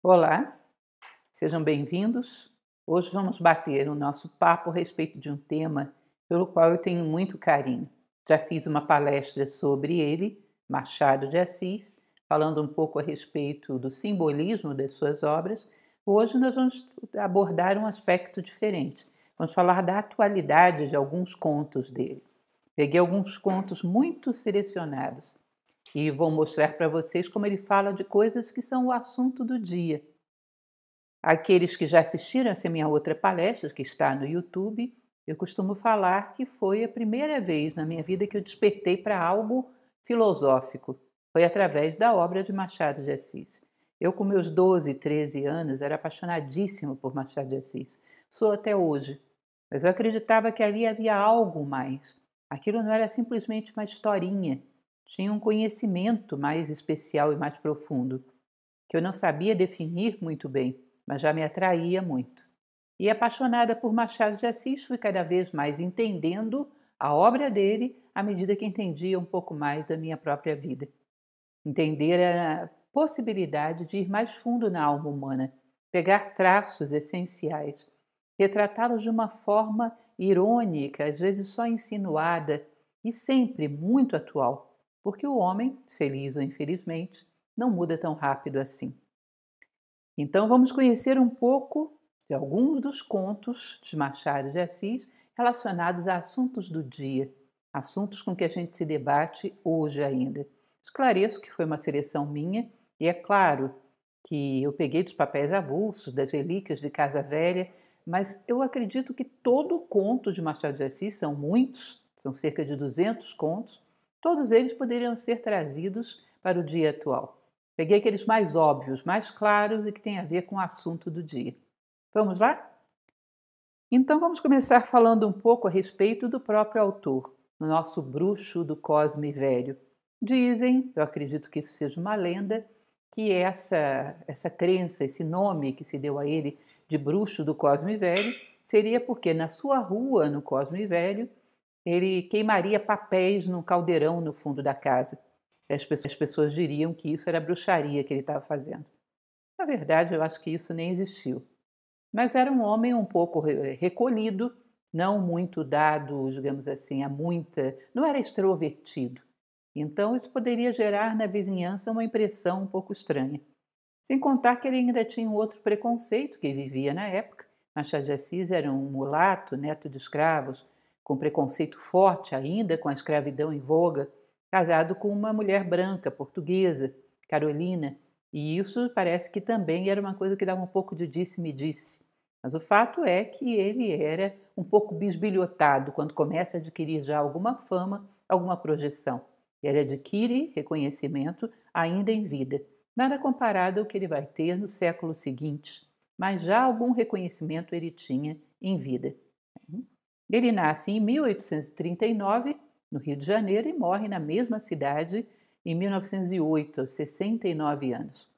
Olá, sejam bem-vindos. Hoje vamos bater o nosso papo a respeito de um tema pelo qual eu tenho muito carinho. Já fiz uma palestra sobre ele, Machado de Assis, falando um pouco a respeito do simbolismo das suas obras. Hoje nós vamos abordar um aspecto diferente. Vamos falar da atualidade de alguns contos dele. Peguei alguns contos muito selecionados e vou mostrar para vocês como ele fala de coisas que são o assunto do dia. Aqueles que já assistiram essa assim, minha outra palestra, que está no YouTube, eu costumo falar que foi a primeira vez na minha vida que eu despertei para algo filosófico. Foi através da obra de Machado de Assis. Eu, com meus 12, 13 anos, era apaixonadíssimo por Machado de Assis. Sou até hoje. Mas eu acreditava que ali havia algo mais. Aquilo não era simplesmente uma historinha tinha um conhecimento mais especial e mais profundo, que eu não sabia definir muito bem, mas já me atraía muito. E apaixonada por Machado de Assis, fui cada vez mais entendendo a obra dele à medida que entendia um pouco mais da minha própria vida. Entender a possibilidade de ir mais fundo na alma humana, pegar traços essenciais, retratá-los de uma forma irônica, às vezes só insinuada, e sempre muito atual, porque o homem, feliz ou infelizmente, não muda tão rápido assim. Então vamos conhecer um pouco de alguns dos contos de Machado de Assis relacionados a assuntos do dia, assuntos com que a gente se debate hoje ainda. Esclareço que foi uma seleção minha e é claro que eu peguei dos papéis avulsos, das relíquias de Casa Velha, mas eu acredito que todo conto de Machado de Assis, são muitos, são cerca de 200 contos, Todos eles poderiam ser trazidos para o dia atual. Peguei aqueles mais óbvios, mais claros e que têm a ver com o assunto do dia. Vamos lá? Então vamos começar falando um pouco a respeito do próprio autor, o nosso bruxo do cosme velho. Dizem, eu acredito que isso seja uma lenda, que essa, essa crença, esse nome que se deu a ele de bruxo do Cosme Velho, seria porque na sua rua, no Cosme Velho, ele queimaria papéis num caldeirão no fundo da casa. As pessoas, as pessoas diriam que isso era bruxaria que ele estava fazendo. Na verdade, eu acho que isso nem existiu. Mas era um homem um pouco recolhido, não muito dado, digamos assim, a muita. não era extrovertido. Então, isso poderia gerar na vizinhança uma impressão um pouco estranha. Sem contar que ele ainda tinha um outro preconceito que vivia na época. Machado de Assis era um mulato, neto de escravos, com preconceito forte ainda com a escravidão em voga, casado com uma mulher branca, portuguesa, Carolina, e isso parece que também era uma coisa que dava um pouco de disse-me-disse. Mas o fato é que ele era um pouco bisbilhotado quando começa a adquirir já alguma fama, alguma projeção. Ele adquire reconhecimento ainda em vida, nada comparado ao que ele vai ter no século seguinte, mas já algum reconhecimento ele tinha em vida. Uhum. Ele nasce em 1839, no Rio de Janeiro, e morre na mesma cidade em 1908, aos 69 anos.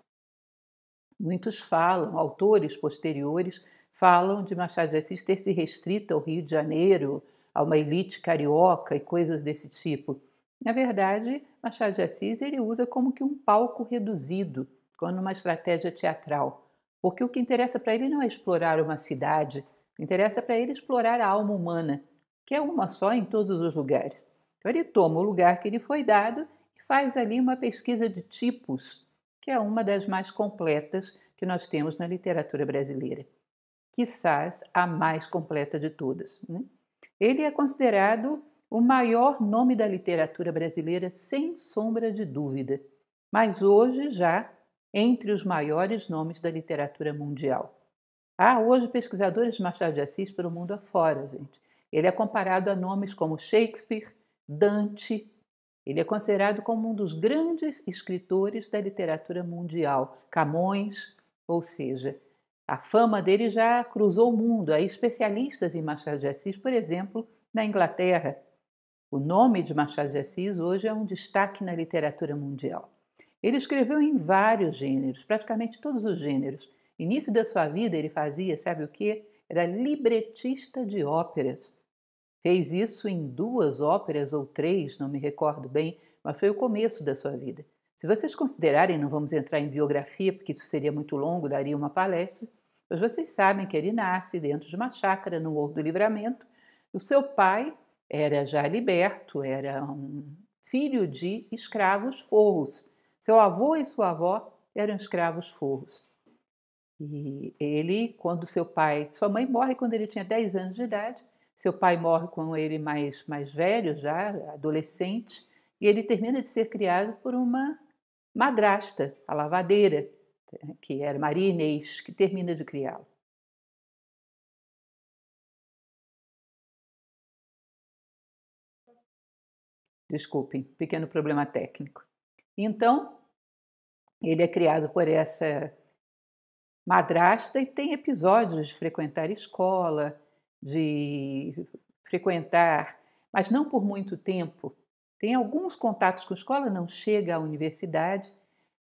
Muitos falam, autores posteriores, falam de Machado de Assis ter se restrito ao Rio de Janeiro, a uma elite carioca e coisas desse tipo. Na verdade, Machado de Assis ele usa como que um palco reduzido, quando uma estratégia teatral, porque o que interessa para ele não é explorar uma cidade, Interessa para ele explorar a alma humana, que é uma só em todos os lugares. Então ele toma o lugar que lhe foi dado e faz ali uma pesquisa de tipos, que é uma das mais completas que nós temos na literatura brasileira. Quizás a mais completa de todas. Né? Ele é considerado o maior nome da literatura brasileira, sem sombra de dúvida, mas hoje já entre os maiores nomes da literatura mundial. Há ah, hoje pesquisadores de Machado de Assis pelo mundo afora, gente. Ele é comparado a nomes como Shakespeare, Dante. Ele é considerado como um dos grandes escritores da literatura mundial, Camões, ou seja, a fama dele já cruzou o mundo. Há especialistas em Machado de Assis, por exemplo, na Inglaterra. O nome de Machado de Assis hoje é um destaque na literatura mundial. Ele escreveu em vários gêneros, praticamente todos os gêneros no início da sua vida, ele fazia, sabe o quê? Era libretista de óperas. Fez isso em duas óperas ou três, não me recordo bem, mas foi o começo da sua vida. Se vocês considerarem, não vamos entrar em biografia, porque isso seria muito longo, daria uma palestra, mas vocês sabem que ele nasce dentro de uma chácara no Morro do Livramento. O seu pai era já liberto, era um filho de escravos forros. Seu avô e sua avó eram escravos forros. E ele, quando seu pai, sua mãe morre quando ele tinha 10 anos de idade, seu pai morre com ele mais, mais velho, já adolescente, e ele termina de ser criado por uma madrasta, a lavadeira, que era Maria Inês, que termina de criá-lo. Desculpem, pequeno problema técnico. Então, ele é criado por essa madrasta e tem episódios de frequentar escola, de frequentar, mas não por muito tempo. Tem alguns contatos com a escola, não chega à universidade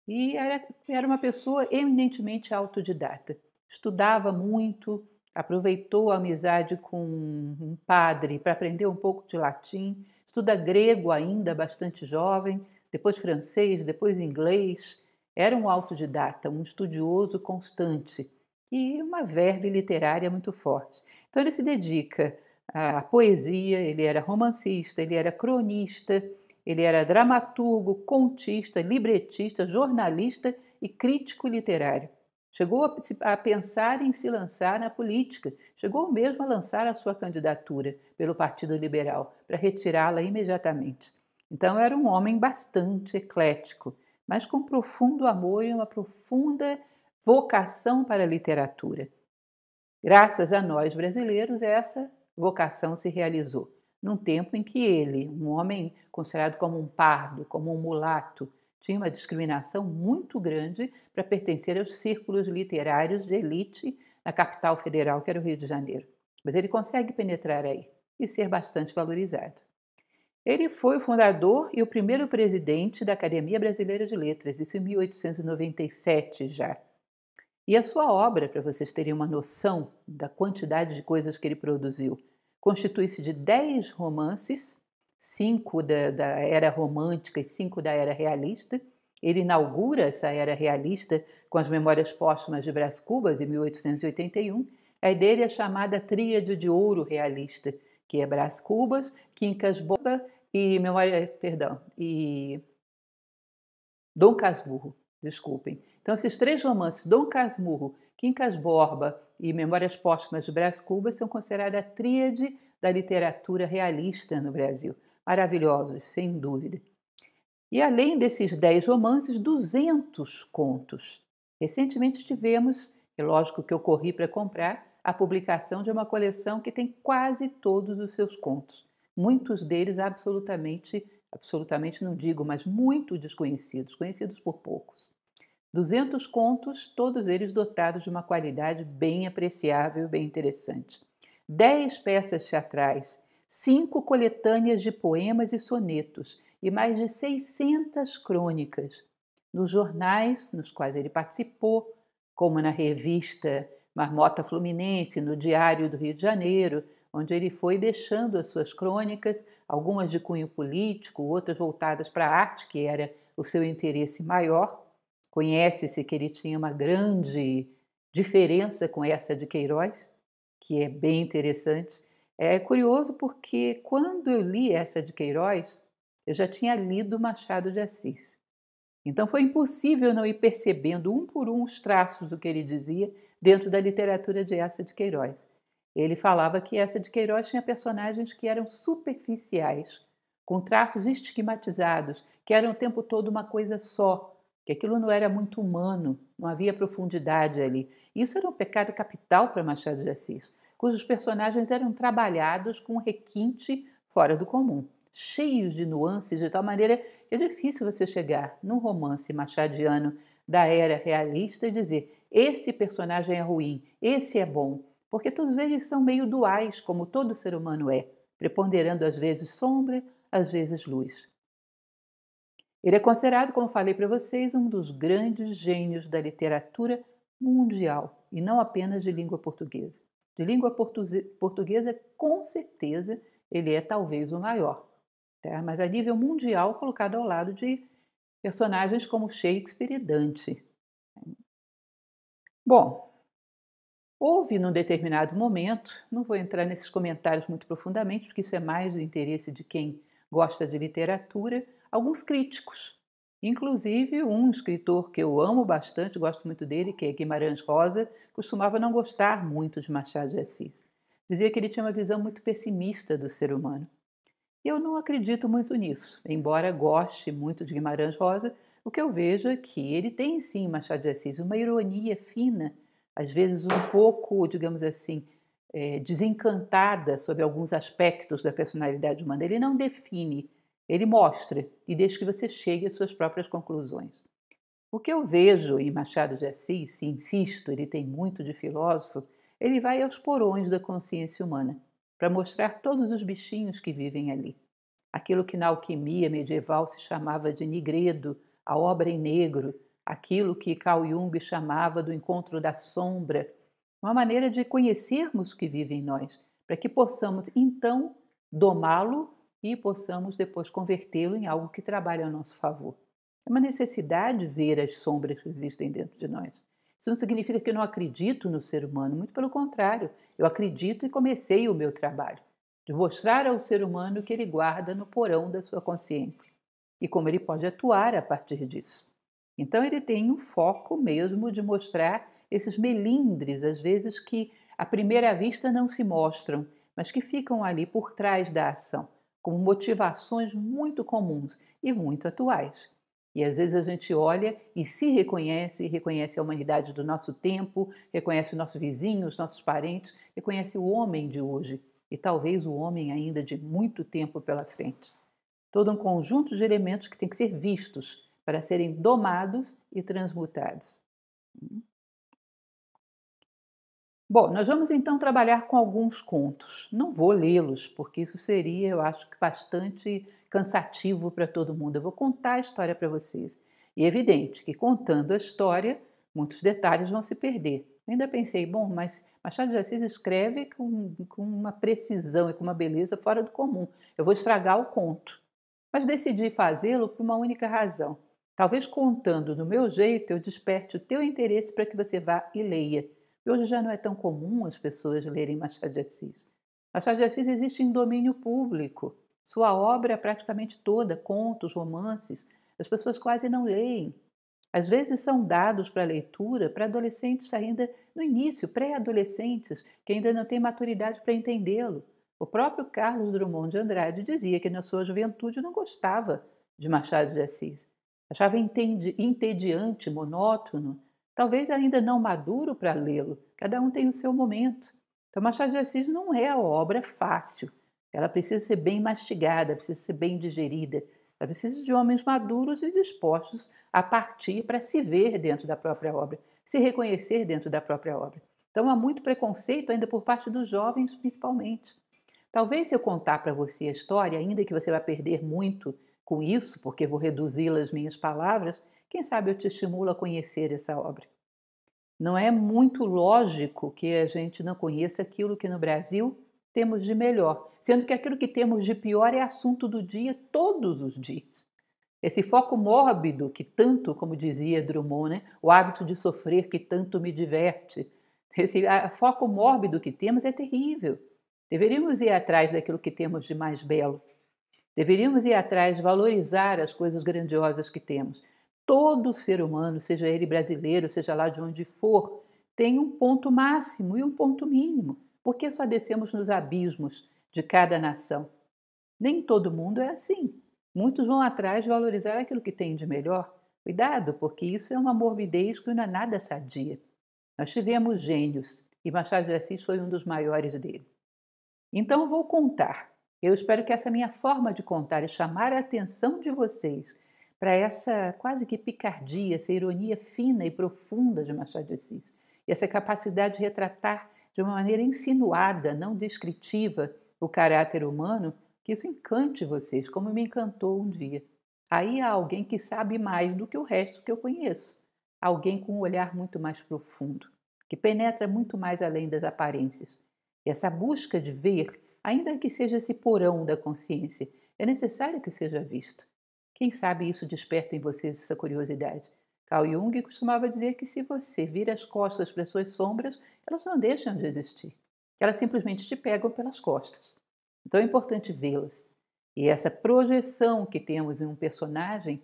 e era, era uma pessoa eminentemente autodidata. Estudava muito, aproveitou a amizade com um padre para aprender um pouco de latim, estuda grego ainda, bastante jovem, depois francês, depois inglês, era um autodidata, um estudioso constante e uma verve literária muito forte. Então ele se dedica à poesia, ele era romancista, ele era cronista, ele era dramaturgo, contista, libretista, jornalista e crítico literário. Chegou a pensar em se lançar na política, chegou mesmo a lançar a sua candidatura pelo Partido Liberal, para retirá-la imediatamente. Então, era um homem bastante eclético mas com profundo amor e uma profunda vocação para a literatura. Graças a nós brasileiros, essa vocação se realizou, num tempo em que ele, um homem considerado como um pardo, como um mulato, tinha uma discriminação muito grande para pertencer aos círculos literários de elite na capital federal, que era o Rio de Janeiro. Mas ele consegue penetrar aí e ser bastante valorizado. Ele foi o fundador e o primeiro presidente da Academia Brasileira de Letras, isso em 1897 já. E a sua obra, para vocês terem uma noção da quantidade de coisas que ele produziu, constitui-se de dez romances, cinco da, da era romântica e cinco da era realista. Ele inaugura essa era realista com as Memórias Póstumas de Brás Cubas, em 1881. A dele é chamada Tríade de Ouro Realista, que é Brás Cubas, Quincas Boba e memória, perdão, e Dom Casmurro, desculpem. Então esses três romances, Dom Casmurro, Quincas Borba e Memórias Póstumas de Brás Cubas são consideradas a tríade da literatura realista no Brasil. Maravilhosos, sem dúvida. E além desses dez romances, 200 contos. Recentemente tivemos, é lógico que eu corri para comprar, a publicação de uma coleção que tem quase todos os seus contos, muitos deles absolutamente, absolutamente não digo, mas muito desconhecidos, conhecidos por poucos. 200 contos, todos eles dotados de uma qualidade bem apreciável bem interessante. 10 peças teatrais, cinco coletâneas de poemas e sonetos e mais de 600 crônicas. Nos jornais nos quais ele participou, como na revista Marmota Fluminense, no Diário do Rio de Janeiro, onde ele foi deixando as suas crônicas, algumas de cunho político, outras voltadas para a arte, que era o seu interesse maior. Conhece-se que ele tinha uma grande diferença com essa de Queiroz, que é bem interessante. É curioso porque quando eu li essa de Queiroz, eu já tinha lido Machado de Assis. Então foi impossível não ir percebendo um por um os traços do que ele dizia dentro da literatura de Essa de Queiroz. Ele falava que Essa de Queiroz tinha personagens que eram superficiais, com traços estigmatizados, que eram o tempo todo uma coisa só, que aquilo não era muito humano, não havia profundidade ali. Isso era um pecado capital para Machado de Assis, cujos personagens eram trabalhados com um requinte fora do comum cheios de nuances, de tal maneira que é difícil você chegar num romance machadiano da era realista e dizer esse personagem é ruim, esse é bom, porque todos eles são meio duais, como todo ser humano é, preponderando às vezes sombra, às vezes luz. Ele é considerado, como falei para vocês, um dos grandes gênios da literatura mundial, e não apenas de língua portuguesa. De língua portuguesa, com certeza, ele é talvez o maior tá? mas a nível mundial colocado ao lado de personagens como Shakespeare e Dante. Bom, houve num determinado momento, não vou entrar nesses comentários muito profundamente, porque isso é mais do interesse de quem gosta de literatura, alguns críticos, inclusive um escritor que eu amo bastante, gosto muito dele, que é Guimarães Rosa, costumava não gostar muito de Machado de Assis. Dizia que ele tinha uma visão muito pessimista do ser humano. Eu não acredito muito nisso, embora goste muito de Guimarães Rosa, o que eu vejo é que ele tem sim Machado de Assis uma ironia fina, às vezes um pouco, digamos assim, é, desencantada sobre alguns aspectos da personalidade humana. Ele não define, ele mostra e deixa que você chegue às suas próprias conclusões. O que eu vejo em Machado de Assis, e insisto, ele tem muito de filósofo, ele vai aos porões da consciência humana para mostrar todos os bichinhos que vivem ali. Aquilo que na alquimia medieval se chamava de nigredo, a obra em negro, aquilo que Carl Jung chamava do encontro da sombra, uma maneira de conhecermos o que vive em nós, para que possamos então domá-lo e possamos depois convertê-lo em algo que trabalhe a nosso favor. É uma necessidade ver as sombras que existem dentro de nós. Isso não significa que eu não acredito no ser humano, muito pelo contrário, eu acredito e comecei o meu trabalho de mostrar ao ser humano o que ele guarda no porão da sua consciência e como ele pode atuar a partir disso. Então ele tem um foco mesmo de mostrar esses melindres, às vezes que à primeira vista não se mostram, mas que ficam ali por trás da ação, como motivações muito comuns e muito atuais. E às vezes a gente olha e se reconhece, reconhece a humanidade do nosso tempo, reconhece o nosso vizinho, os nossos parentes, reconhece o homem de hoje e talvez o homem ainda de muito tempo pela frente. Todo um conjunto de elementos que tem que ser vistos para serem domados e transmutados. Bom, nós vamos então trabalhar com alguns contos. Não vou lê-los, porque isso seria, eu acho que bastante cansativo para todo mundo. Eu vou contar a história para vocês. E é evidente que contando a história, muitos detalhes vão se perder. Eu ainda pensei, bom, mas Machado de Assis escreve com, com uma precisão e com uma beleza fora do comum. Eu vou estragar o conto. Mas decidi fazê-lo por uma única razão. Talvez contando do meu jeito eu desperte o teu interesse para que você vá e leia e hoje já não é tão comum as pessoas lerem Machado de Assis. Machado de Assis existe em domínio público. Sua obra é praticamente toda, contos, romances, as pessoas quase não leem. Às vezes são dados para leitura para adolescentes ainda no início, pré-adolescentes, que ainda não têm maturidade para entendê-lo. O próprio Carlos Drummond de Andrade dizia que na sua juventude não gostava de Machado de Assis. Achava entediante, monótono, talvez ainda não maduro para lê-lo, cada um tem o seu momento. Então, Machado de Assis não é a obra fácil, ela precisa ser bem mastigada, precisa ser bem digerida, ela precisa de homens maduros e dispostos a partir para se ver dentro da própria obra, se reconhecer dentro da própria obra. Então, há muito preconceito ainda por parte dos jovens, principalmente. Talvez se eu contar para você a história, ainda que você vá perder muito com isso, porque vou reduzi-la às minhas palavras, quem sabe eu te estimulo a conhecer essa obra. Não é muito lógico que a gente não conheça aquilo que no Brasil temos de melhor, sendo que aquilo que temos de pior é assunto do dia todos os dias. Esse foco mórbido que tanto, como dizia Drummond, né, o hábito de sofrer que tanto me diverte, esse foco mórbido que temos é terrível. Deveríamos ir atrás daquilo que temos de mais belo. Deveríamos ir atrás, valorizar as coisas grandiosas que temos. Todo ser humano, seja ele brasileiro, seja lá de onde for, tem um ponto máximo e um ponto mínimo. Por que só descemos nos abismos de cada nação? Nem todo mundo é assim. Muitos vão atrás de valorizar aquilo que tem de melhor. Cuidado, porque isso é uma morbidez que não é nada sadia. Nós tivemos gênios e Machado de Assis foi um dos maiores dele. Então vou contar. Eu espero que essa minha forma de contar e chamar a atenção de vocês para essa quase que picardia, essa ironia fina e profunda de Machado de Assis, e essa capacidade de retratar de uma maneira insinuada, não descritiva, o caráter humano, que isso encante vocês, como me encantou um dia. Aí há alguém que sabe mais do que o resto que eu conheço, alguém com um olhar muito mais profundo, que penetra muito mais além das aparências. E essa busca de ver, ainda que seja esse porão da consciência, é necessário que seja visto. Quem sabe isso desperta em vocês essa curiosidade? Carl Jung costumava dizer que se você vira as costas para suas sombras, elas não deixam de existir. Elas simplesmente te pegam pelas costas. Então é importante vê-las. E essa projeção que temos em um personagem,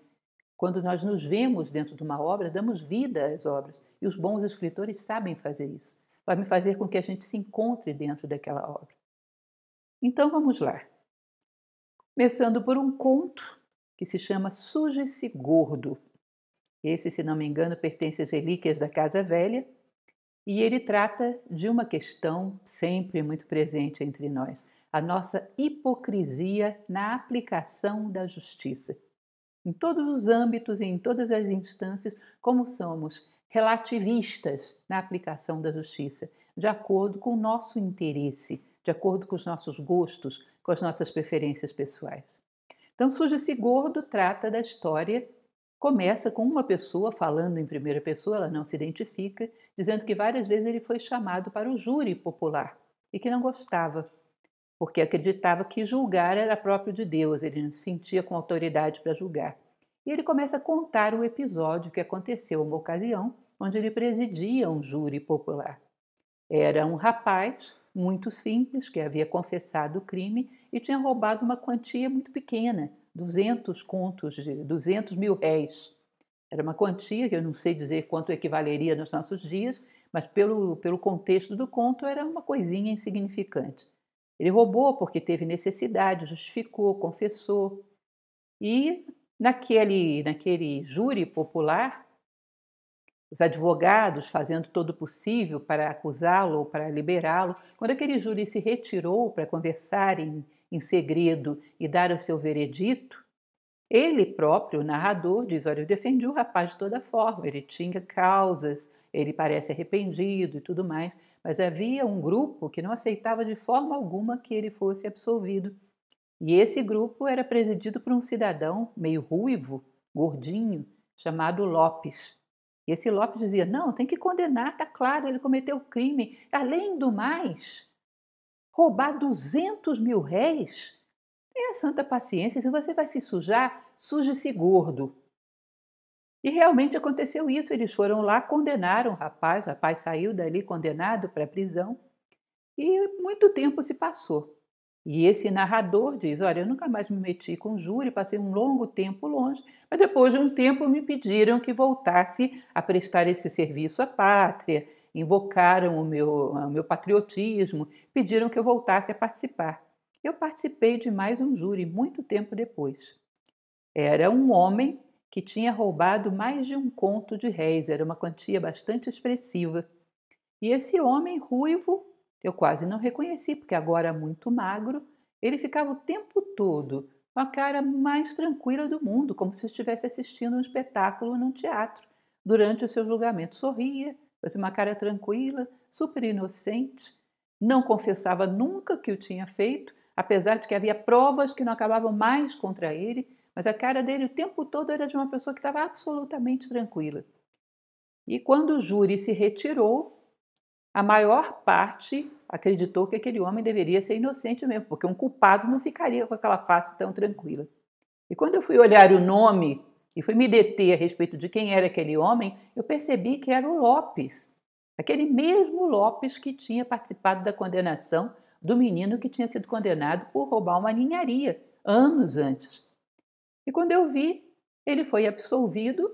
quando nós nos vemos dentro de uma obra, damos vida às obras. E os bons escritores sabem fazer isso. Sabem fazer com que a gente se encontre dentro daquela obra. Então vamos lá. Começando por um conto que se chama suje se Gordo. Esse, se não me engano, pertence às relíquias da Casa Velha e ele trata de uma questão sempre muito presente entre nós, a nossa hipocrisia na aplicação da justiça. Em todos os âmbitos e em todas as instâncias, como somos relativistas na aplicação da justiça, de acordo com o nosso interesse, de acordo com os nossos gostos, com as nossas preferências pessoais. Então, Suja-se Gordo trata da história, começa com uma pessoa falando em primeira pessoa, ela não se identifica, dizendo que várias vezes ele foi chamado para o júri popular e que não gostava, porque acreditava que julgar era próprio de Deus, ele não se sentia com autoridade para julgar. E ele começa a contar o episódio que aconteceu uma ocasião onde ele presidia um júri popular. Era um rapaz muito simples, que havia confessado o crime e tinha roubado uma quantia muito pequena, 200 contos, de 200 mil réis. Era uma quantia que eu não sei dizer quanto equivaleria nos nossos dias, mas pelo, pelo contexto do conto era uma coisinha insignificante. Ele roubou porque teve necessidade, justificou, confessou. E naquele, naquele júri popular, os advogados fazendo todo o possível para acusá-lo ou para liberá-lo, quando aquele júri se retirou para conversarem em segredo e dar o seu veredito, ele próprio, o narrador, diz: Olha, eu defendi o rapaz de toda forma, ele tinha causas, ele parece arrependido e tudo mais, mas havia um grupo que não aceitava de forma alguma que ele fosse absolvido. E esse grupo era presidido por um cidadão meio ruivo, gordinho, chamado Lopes. E esse Lopes dizia: não, tem que condenar, está claro, ele cometeu crime. Além do mais, roubar 200 mil réis? Tenha santa paciência, se você vai se sujar, suje-se gordo. E realmente aconteceu isso. Eles foram lá, condenaram o rapaz, o rapaz saiu dali condenado para a prisão. E muito tempo se passou. E esse narrador diz: Olha, eu nunca mais me meti com júri, passei um longo tempo longe, mas depois de um tempo me pediram que voltasse a prestar esse serviço à pátria, invocaram o meu, o meu patriotismo, pediram que eu voltasse a participar. Eu participei de mais um júri muito tempo depois. Era um homem que tinha roubado mais de um conto de réis, era uma quantia bastante expressiva. E esse homem ruivo eu quase não reconheci, porque agora, muito magro, ele ficava o tempo todo com a cara mais tranquila do mundo, como se estivesse assistindo um espetáculo num teatro. Durante o seu julgamento, sorria, fazia uma cara tranquila, super inocente, não confessava nunca que o tinha feito, apesar de que havia provas que não acabavam mais contra ele, mas a cara dele o tempo todo era de uma pessoa que estava absolutamente tranquila. E quando o júri se retirou, a maior parte acreditou que aquele homem deveria ser inocente mesmo, porque um culpado não ficaria com aquela face tão tranquila. E quando eu fui olhar o nome e fui me deter a respeito de quem era aquele homem, eu percebi que era o Lopes, aquele mesmo Lopes que tinha participado da condenação do menino que tinha sido condenado por roubar uma ninharia anos antes. E quando eu vi, ele foi absolvido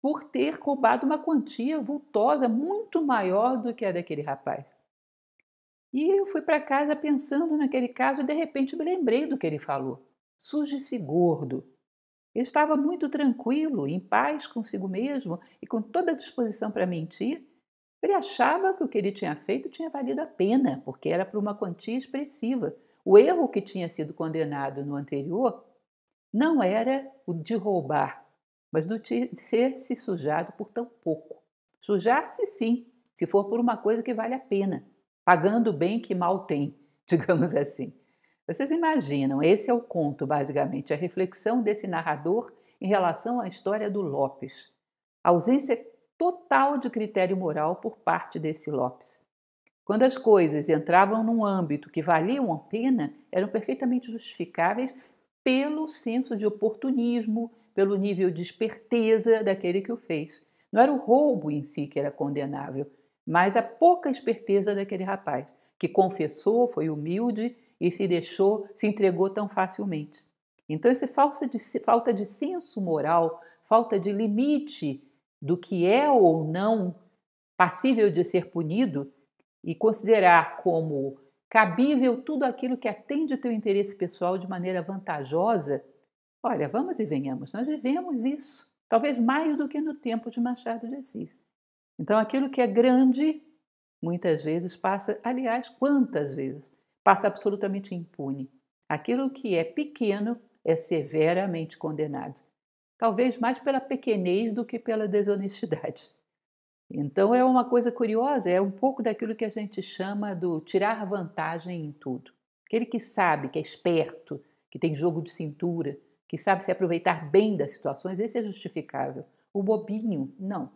por ter roubado uma quantia vultosa muito maior do que a daquele rapaz. E eu fui para casa pensando naquele caso e de repente me lembrei do que ele falou. Surge-se gordo. Ele estava muito tranquilo, em paz consigo mesmo e com toda a disposição para mentir. Ele achava que o que ele tinha feito tinha valido a pena, porque era por uma quantia expressiva. O erro que tinha sido condenado no anterior não era o de roubar, mas do ser se sujado por tão pouco. Sujar-se, sim, se for por uma coisa que vale a pena, pagando bem que mal tem, digamos assim. Vocês imaginam, esse é o conto, basicamente, a reflexão desse narrador em relação à história do Lopes. A ausência total de critério moral por parte desse Lopes. Quando as coisas entravam num âmbito que valiam a pena, eram perfeitamente justificáveis pelo senso de oportunismo, pelo nível de esperteza daquele que o fez. Não era o roubo em si que era condenável, mas a pouca esperteza daquele rapaz, que confessou, foi humilde e se deixou, se entregou tão facilmente. Então, essa falta de, falta de senso moral, falta de limite do que é ou não passível de ser punido e considerar como cabível tudo aquilo que atende o teu interesse pessoal de maneira vantajosa, Olha, vamos e venhamos, nós vivemos isso, talvez mais do que no tempo de Machado de Assis. Então, aquilo que é grande, muitas vezes passa, aliás, quantas vezes, passa absolutamente impune. Aquilo que é pequeno é severamente condenado, talvez mais pela pequenez do que pela desonestidade. Então, é uma coisa curiosa, é um pouco daquilo que a gente chama do tirar vantagem em tudo. Aquele que sabe, que é esperto, que tem jogo de cintura, que sabe se aproveitar bem das situações, esse é justificável. O bobinho, não.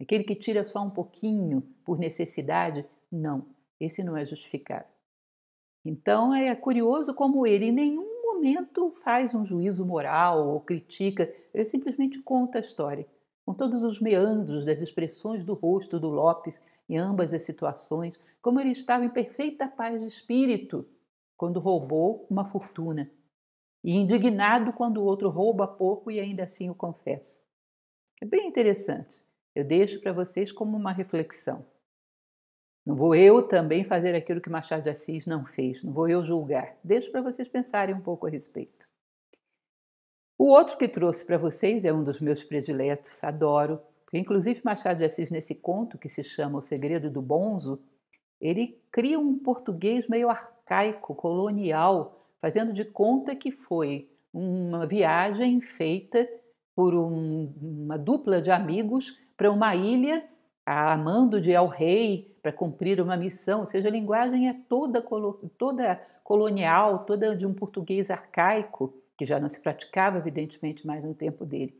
Aquele que tira só um pouquinho por necessidade, não. Esse não é justificável. Então é curioso como ele em nenhum momento faz um juízo moral ou critica, ele simplesmente conta a história, com todos os meandros das expressões do rosto do Lopes em ambas as situações, como ele estava em perfeita paz de espírito quando roubou uma fortuna e indignado quando o outro rouba pouco e ainda assim o confessa. É bem interessante. Eu deixo para vocês como uma reflexão. Não vou eu também fazer aquilo que Machado de Assis não fez, não vou eu julgar. Deixo para vocês pensarem um pouco a respeito. O outro que trouxe para vocês é um dos meus prediletos, adoro, porque inclusive Machado de Assis, nesse conto que se chama O Segredo do Bonzo, ele cria um português meio arcaico, colonial, fazendo de conta que foi uma viagem feita por um, uma dupla de amigos para uma ilha a mando de El Rei para cumprir uma missão, ou seja, a linguagem é toda, toda colonial, toda de um português arcaico, que já não se praticava, evidentemente, mais no tempo dele.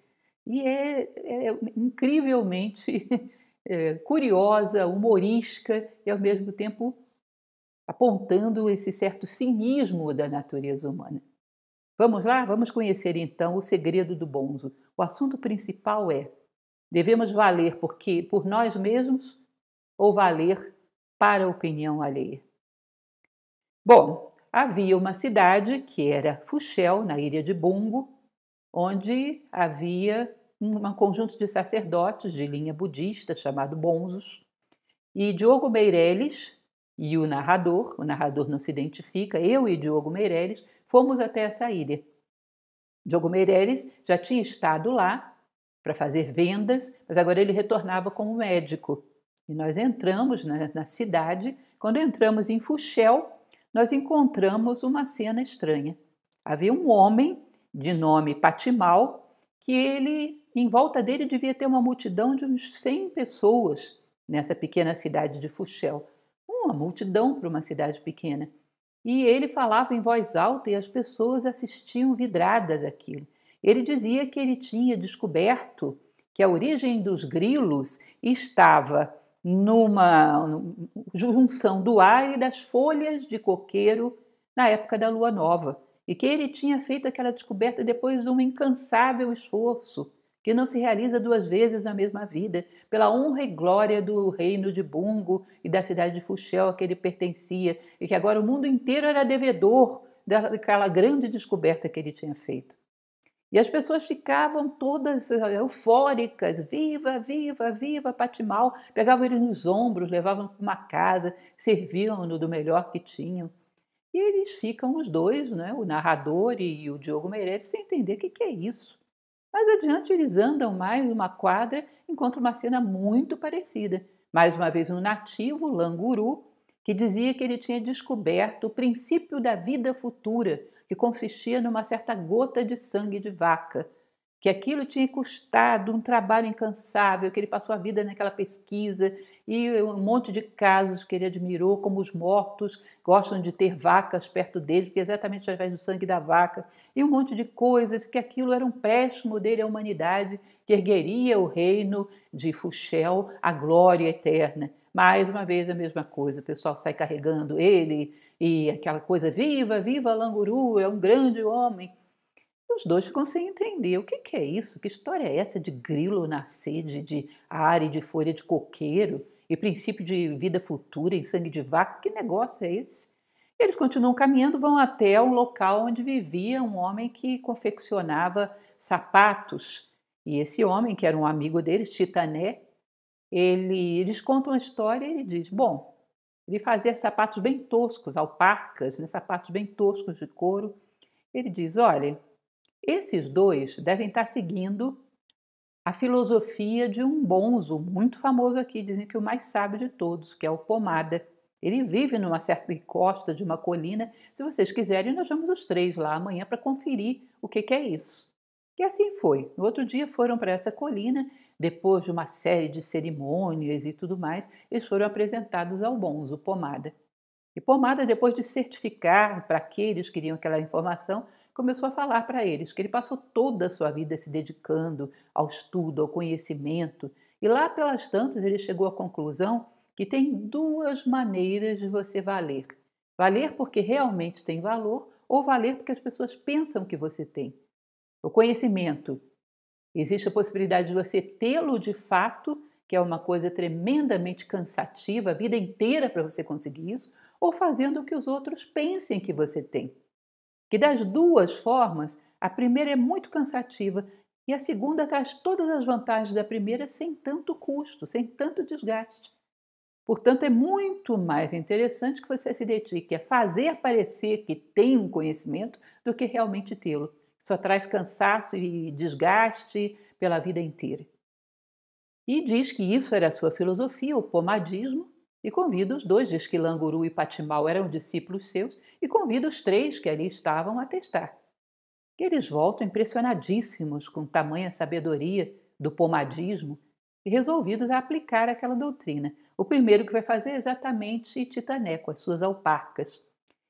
E é, é, é incrivelmente é, curiosa, humorística e, ao mesmo tempo, apontando esse certo cinismo da natureza humana. Vamos lá? Vamos conhecer então o segredo do bonzo. O assunto principal é: devemos valer porque por nós mesmos ou valer para a opinião alheia? Bom, havia uma cidade que era Fuxel, na ilha de Bungo, onde havia um conjunto de sacerdotes de linha budista chamado bonzos, e Diogo Meireles e o narrador, o narrador não se identifica, eu e Diogo Meireles fomos até essa ilha. Diogo Meireles já tinha estado lá para fazer vendas, mas agora ele retornava como médico. E nós entramos na, né, na cidade. Quando entramos em Fuxel, nós encontramos uma cena estranha. Havia um homem de nome Patimal que ele, em volta dele, devia ter uma multidão de uns 100 pessoas nessa pequena cidade de Fuxel uma multidão para uma cidade pequena. E ele falava em voz alta e as pessoas assistiam vidradas aquilo. Ele dizia que ele tinha descoberto que a origem dos grilos estava numa junção do ar e das folhas de coqueiro na época da lua nova, e que ele tinha feito aquela descoberta depois de um incansável esforço que não se realiza duas vezes na mesma vida, pela honra e glória do reino de Bungo e da cidade de Fuxel a que ele pertencia, e que agora o mundo inteiro era devedor daquela grande descoberta que ele tinha feito. E as pessoas ficavam todas eh, eufóricas, viva, viva, viva Patimal. Pegavam ele nos ombros, levavam para uma casa, serviam-no do melhor que tinham. E eles ficam os dois, né, o narrador e o Diogo Meireles, sem entender o que, que é isso. Mas adiante eles andam mais uma quadra, e encontram uma cena muito parecida. Mais uma vez um nativo, Languru, que dizia que ele tinha descoberto o princípio da vida futura, que consistia numa certa gota de sangue de vaca, que aquilo tinha custado um trabalho incansável, que ele passou a vida naquela pesquisa e um monte de casos que ele admirou, como os mortos gostam de ter vacas perto dele, que é exatamente através do sangue da vaca, e um monte de coisas, que aquilo era um préstimo dele à humanidade, que ergueria o reino de Fuxel à glória eterna. Mais uma vez a mesma coisa, o pessoal sai carregando ele e aquela coisa, viva, viva Languru, é um grande homem. E os dois ficam sem entender. O que, que é isso? Que história é essa de grilo nascer de, de are, de folha de coqueiro e princípio de vida futura em sangue de vaca? Que negócio é esse? eles continuam caminhando, vão até o local onde vivia um homem que confeccionava sapatos. E esse homem, que era um amigo deles, Titané, ele, eles contam a história e ele diz: Bom, ele fazia sapatos bem toscos, alparcas, né, sapatos bem toscos de couro. Ele diz: Olha, esses dois devem estar tá seguindo a filosofia de um bonzo muito famoso aqui, dizem que o mais sábio de todos, que é o Pomada. Ele vive numa certa encosta de uma colina. Se vocês quiserem, nós vamos os três lá amanhã para conferir o que, que é isso. E assim foi. No outro dia foram para essa colina, depois de uma série de cerimônias e tudo mais, eles foram apresentados ao bonzo Pomada. E Pomada, depois de certificar para aqueles que queriam aquela informação, começou a falar para eles que ele passou toda a sua vida se dedicando ao estudo, ao conhecimento, e lá pelas tantas ele chegou à conclusão que tem duas maneiras de você valer: valer porque realmente tem valor ou valer porque as pessoas pensam que você tem. O conhecimento existe a possibilidade de você tê-lo de fato, que é uma coisa tremendamente cansativa a vida inteira para você conseguir isso, ou fazendo o que os outros pensem que você tem que das duas formas, a primeira é muito cansativa e a segunda traz todas as vantagens da primeira sem tanto custo, sem tanto desgaste. Portanto, é muito mais interessante que você se dedique a fazer parecer que tem um conhecimento do que realmente tê-lo. Só traz cansaço e desgaste pela vida inteira. E diz que isso era a sua filosofia, o pomadismo, e convida os dois, diz que Languru e Patimal eram discípulos seus, e convida os três que ali estavam a testar. E eles voltam impressionadíssimos com tamanha sabedoria do pomadismo e resolvidos a aplicar aquela doutrina. O primeiro que vai fazer é exatamente com as suas alparcas.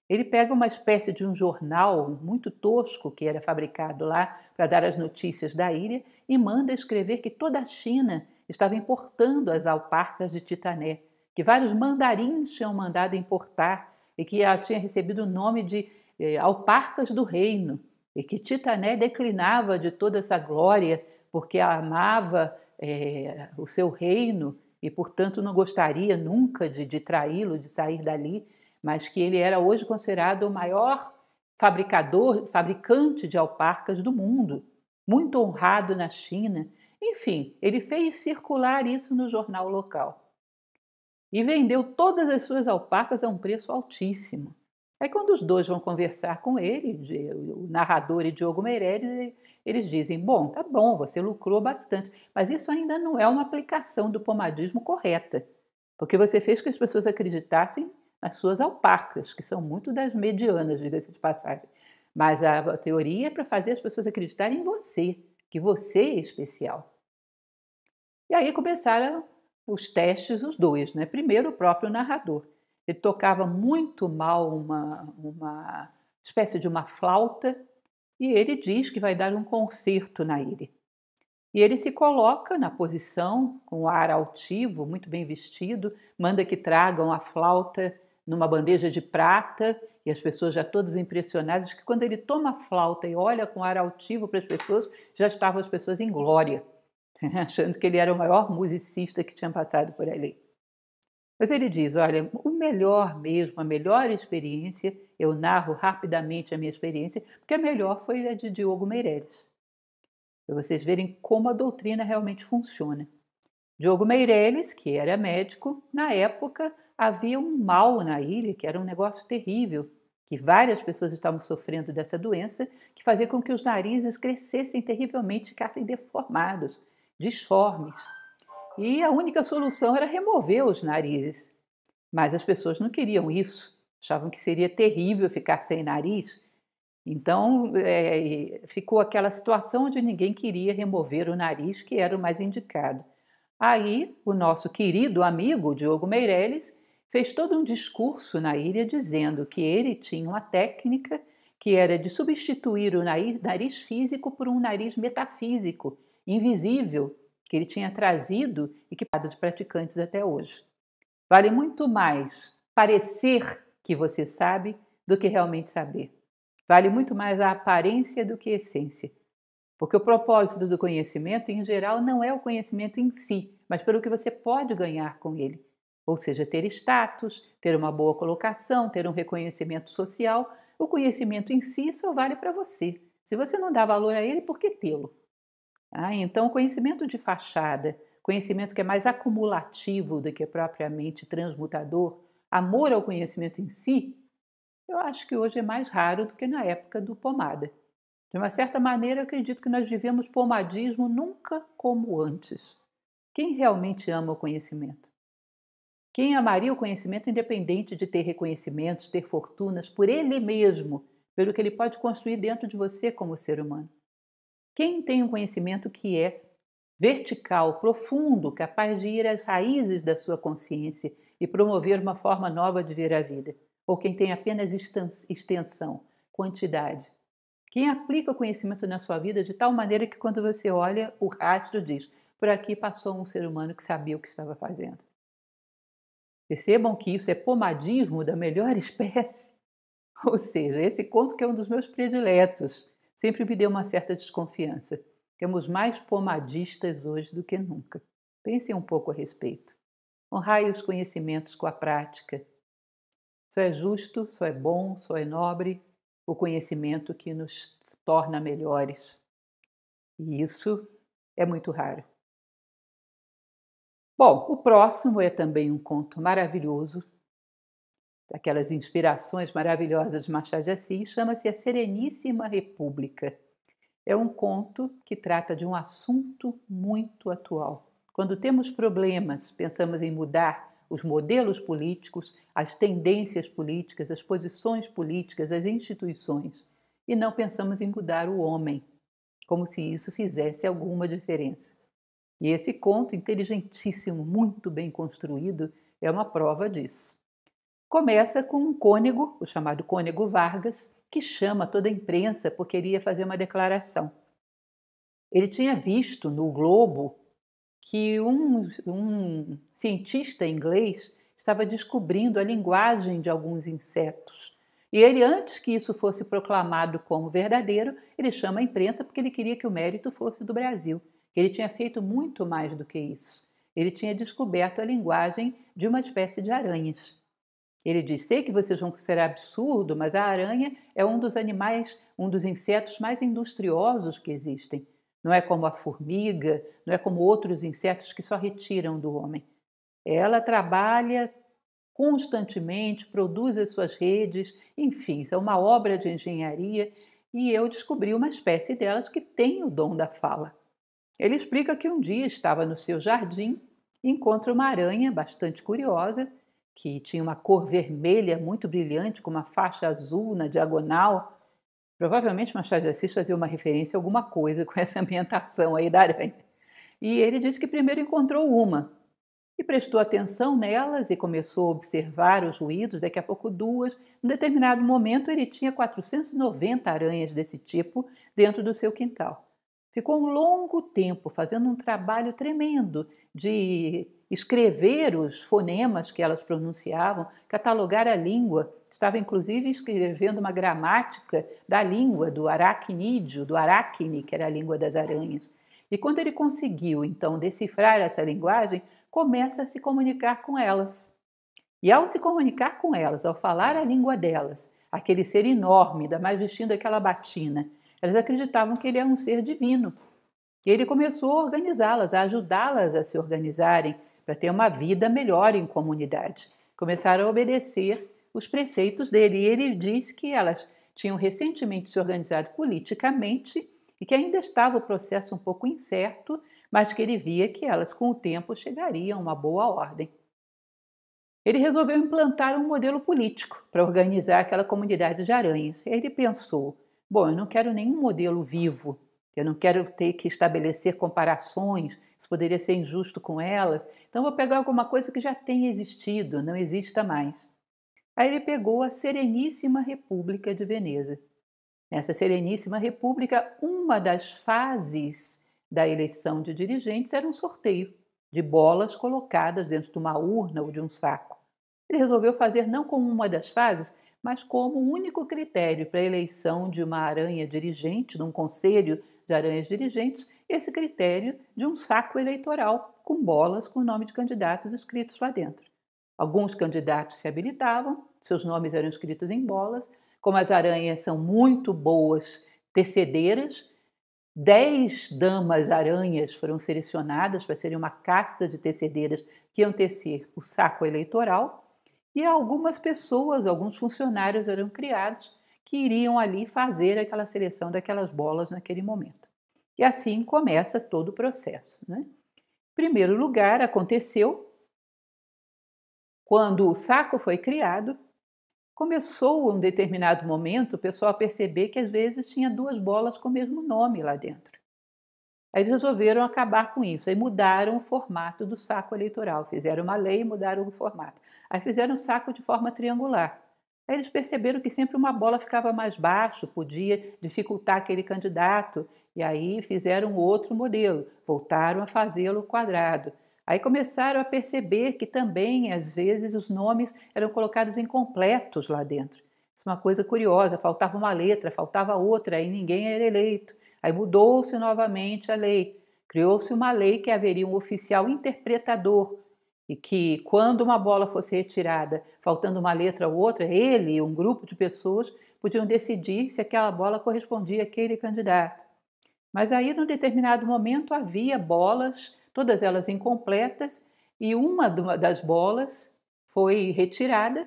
Ele pega uma espécie de um jornal muito tosco que era fabricado lá para dar as notícias da ilha e manda escrever que toda a China estava importando as alparcas de Titané que vários mandarins tinham mandado importar e que ela tinha recebido o nome de eh, alparcas do reino, e que Titané declinava de toda essa glória porque ela amava eh, o seu reino e, portanto, não gostaria nunca de, de traí-lo, de sair dali, mas que ele era hoje considerado o maior fabricador, fabricante de alparcas do mundo, muito honrado na China. Enfim, ele fez circular isso no jornal local e vendeu todas as suas alpacas a um preço altíssimo. Aí, quando os dois vão conversar com ele, o narrador e Diogo Meireles, eles dizem: Bom, tá bom, você lucrou bastante, mas isso ainda não é uma aplicação do pomadismo correta, porque você fez que as pessoas acreditassem nas suas alpacas, que são muito das medianas, diga-se de passagem. Mas a teoria é para fazer as pessoas acreditarem em você, que você é especial. E aí começaram os testes, os dois. Né? Primeiro, o próprio narrador. Ele tocava muito mal uma, uma espécie de uma flauta e ele diz que vai dar um concerto na ilha. E ele se coloca na posição, com o ar altivo, muito bem vestido, manda que tragam a flauta numa bandeja de prata, e as pessoas já todas impressionadas, que quando ele toma a flauta e olha com ar altivo para as pessoas, já estavam as pessoas em glória. achando que ele era o maior musicista que tinha passado por ali. Mas ele diz: olha, o melhor mesmo, a melhor experiência, eu narro rapidamente a minha experiência, porque a melhor foi a de Diogo Meireles. Para vocês verem como a doutrina realmente funciona. Diogo Meireles, que era médico, na época havia um mal na ilha, que era um negócio terrível, que várias pessoas estavam sofrendo dessa doença, que fazia com que os narizes crescessem terrivelmente, ficassem deformados disformes. E a única solução era remover os narizes. Mas as pessoas não queriam isso, achavam que seria terrível ficar sem nariz. Então é, ficou aquela situação onde ninguém queria remover o nariz, que era o mais indicado. Aí o nosso querido amigo Diogo Meirelles fez todo um discurso na ilha dizendo que ele tinha uma técnica que era de substituir o nariz, nariz físico por um nariz metafísico, invisível que ele tinha trazido e que para de praticantes até hoje. Vale muito mais parecer que você sabe do que realmente saber. Vale muito mais a aparência do que a essência. Porque o propósito do conhecimento, em geral, não é o conhecimento em si, mas pelo que você pode ganhar com ele. Ou seja, ter status, ter uma boa colocação, ter um reconhecimento social. O conhecimento em si só vale para você. Se você não dá valor a ele, por que tê-lo? Ah, então, conhecimento de fachada, conhecimento que é mais acumulativo do que propriamente transmutador, amor ao conhecimento em si, eu acho que hoje é mais raro do que na época do pomada. De uma certa maneira, acredito que nós vivemos pomadismo nunca como antes. Quem realmente ama o conhecimento? Quem amaria o conhecimento independente de ter reconhecimentos, ter fortunas por ele mesmo, pelo que ele pode construir dentro de você como ser humano? Quem tem um conhecimento que é vertical, profundo, capaz de ir às raízes da sua consciência e promover uma forma nova de ver a vida, ou quem tem apenas extensão, quantidade. Quem aplica o conhecimento na sua vida de tal maneira que quando você olha, o rastro diz: por aqui passou um ser humano que sabia o que estava fazendo. Percebam que isso é pomadismo da melhor espécie. Ou seja, esse conto que é um dos meus prediletos sempre me deu uma certa desconfiança. Temos mais pomadistas hoje do que nunca. Pensem um pouco a respeito. Honrai os conhecimentos com a prática. Só é justo, só é bom, só é nobre o conhecimento que nos torna melhores. E isso é muito raro. Bom, o próximo é também um conto maravilhoso daquelas inspirações maravilhosas de Machado de Assis, chama-se A Sereníssima República. É um conto que trata de um assunto muito atual. Quando temos problemas, pensamos em mudar os modelos políticos, as tendências políticas, as posições políticas, as instituições, e não pensamos em mudar o homem, como se isso fizesse alguma diferença. E esse conto, inteligentíssimo, muito bem construído, é uma prova disso. Começa com um cônego, o chamado cônego Vargas, que chama toda a imprensa porque queria fazer uma declaração. Ele tinha visto no Globo que um, um cientista inglês estava descobrindo a linguagem de alguns insetos. E ele, antes que isso fosse proclamado como verdadeiro, ele chama a imprensa porque ele queria que o mérito fosse do Brasil, que ele tinha feito muito mais do que isso. Ele tinha descoberto a linguagem de uma espécie de aranhas. Ele diz: sei que vocês vão ser absurdo, mas a aranha é um dos animais, um dos insetos mais industriosos que existem. Não é como a formiga, não é como outros insetos que só retiram do homem. Ela trabalha constantemente, produz as suas redes, enfim, é uma obra de engenharia e eu descobri uma espécie delas que tem o dom da fala. Ele explica que um dia estava no seu jardim, encontra uma aranha bastante curiosa que tinha uma cor vermelha muito brilhante, com uma faixa azul na diagonal. Provavelmente Machado de Assis fazia uma referência a alguma coisa com essa ambientação aí da aranha. E ele diz que primeiro encontrou uma e prestou atenção nelas e começou a observar os ruídos, daqui a pouco duas. Em determinado momento, ele tinha 490 aranhas desse tipo dentro do seu quintal. Ficou um longo tempo fazendo um trabalho tremendo de escrever os fonemas que elas pronunciavam, catalogar a língua. Estava inclusive escrevendo uma gramática da língua do aracnídeo, do aracne, que era a língua das aranhas. E quando ele conseguiu então decifrar essa linguagem, começa a se comunicar com elas. E ao se comunicar com elas, ao falar a língua delas, aquele ser enorme, ainda mais vestindo aquela batina, elas acreditavam que ele era é um ser divino. E ele começou a organizá-las, a ajudá-las a se organizarem para ter uma vida melhor em comunidade. Começaram a obedecer os preceitos dele. E ele diz que elas tinham recentemente se organizado politicamente e que ainda estava o processo um pouco incerto, mas que ele via que elas, com o tempo, chegariam a uma boa ordem. Ele resolveu implantar um modelo político para organizar aquela comunidade de aranhas. Ele pensou: Bom, eu não quero nenhum modelo vivo, eu não quero ter que estabelecer comparações, isso poderia ser injusto com elas, então vou pegar alguma coisa que já tenha existido, não exista mais. Aí ele pegou a Sereníssima República de Veneza. Nessa Sereníssima República, uma das fases da eleição de dirigentes era um sorteio de bolas colocadas dentro de uma urna ou de um saco. Ele resolveu fazer não com uma das fases, mas como único critério para a eleição de uma aranha dirigente, de um conselho de aranhas dirigentes, esse critério de um saco eleitoral com bolas com o nome de candidatos escritos lá dentro. Alguns candidatos se habilitavam, seus nomes eram escritos em bolas. Como as aranhas são muito boas tecedeiras, dez damas aranhas foram selecionadas para serem uma casta de tecedeiras que iam tecer o saco eleitoral e algumas pessoas, alguns funcionários eram criados que iriam ali fazer aquela seleção daquelas bolas naquele momento. E assim começa todo o processo. Né? Em primeiro lugar, aconteceu quando o saco foi criado, começou um determinado momento o pessoal a perceber que às vezes tinha duas bolas com o mesmo nome lá dentro. Aí eles resolveram acabar com isso, aí mudaram o formato do saco eleitoral, fizeram uma lei e mudaram o formato. Aí fizeram o saco de forma triangular. Aí eles perceberam que sempre uma bola ficava mais baixo, podia dificultar aquele candidato, e aí fizeram outro modelo, voltaram a fazê-lo quadrado. Aí começaram a perceber que também, às vezes, os nomes eram colocados incompletos lá dentro. Isso é uma coisa curiosa, faltava uma letra, faltava outra, e ninguém era eleito. Aí mudou-se novamente a lei. Criou-se uma lei que haveria um oficial interpretador e que, quando uma bola fosse retirada, faltando uma letra ou outra, ele e um grupo de pessoas podiam decidir se aquela bola correspondia àquele candidato. Mas aí, num determinado momento, havia bolas, todas elas incompletas, e uma das bolas foi retirada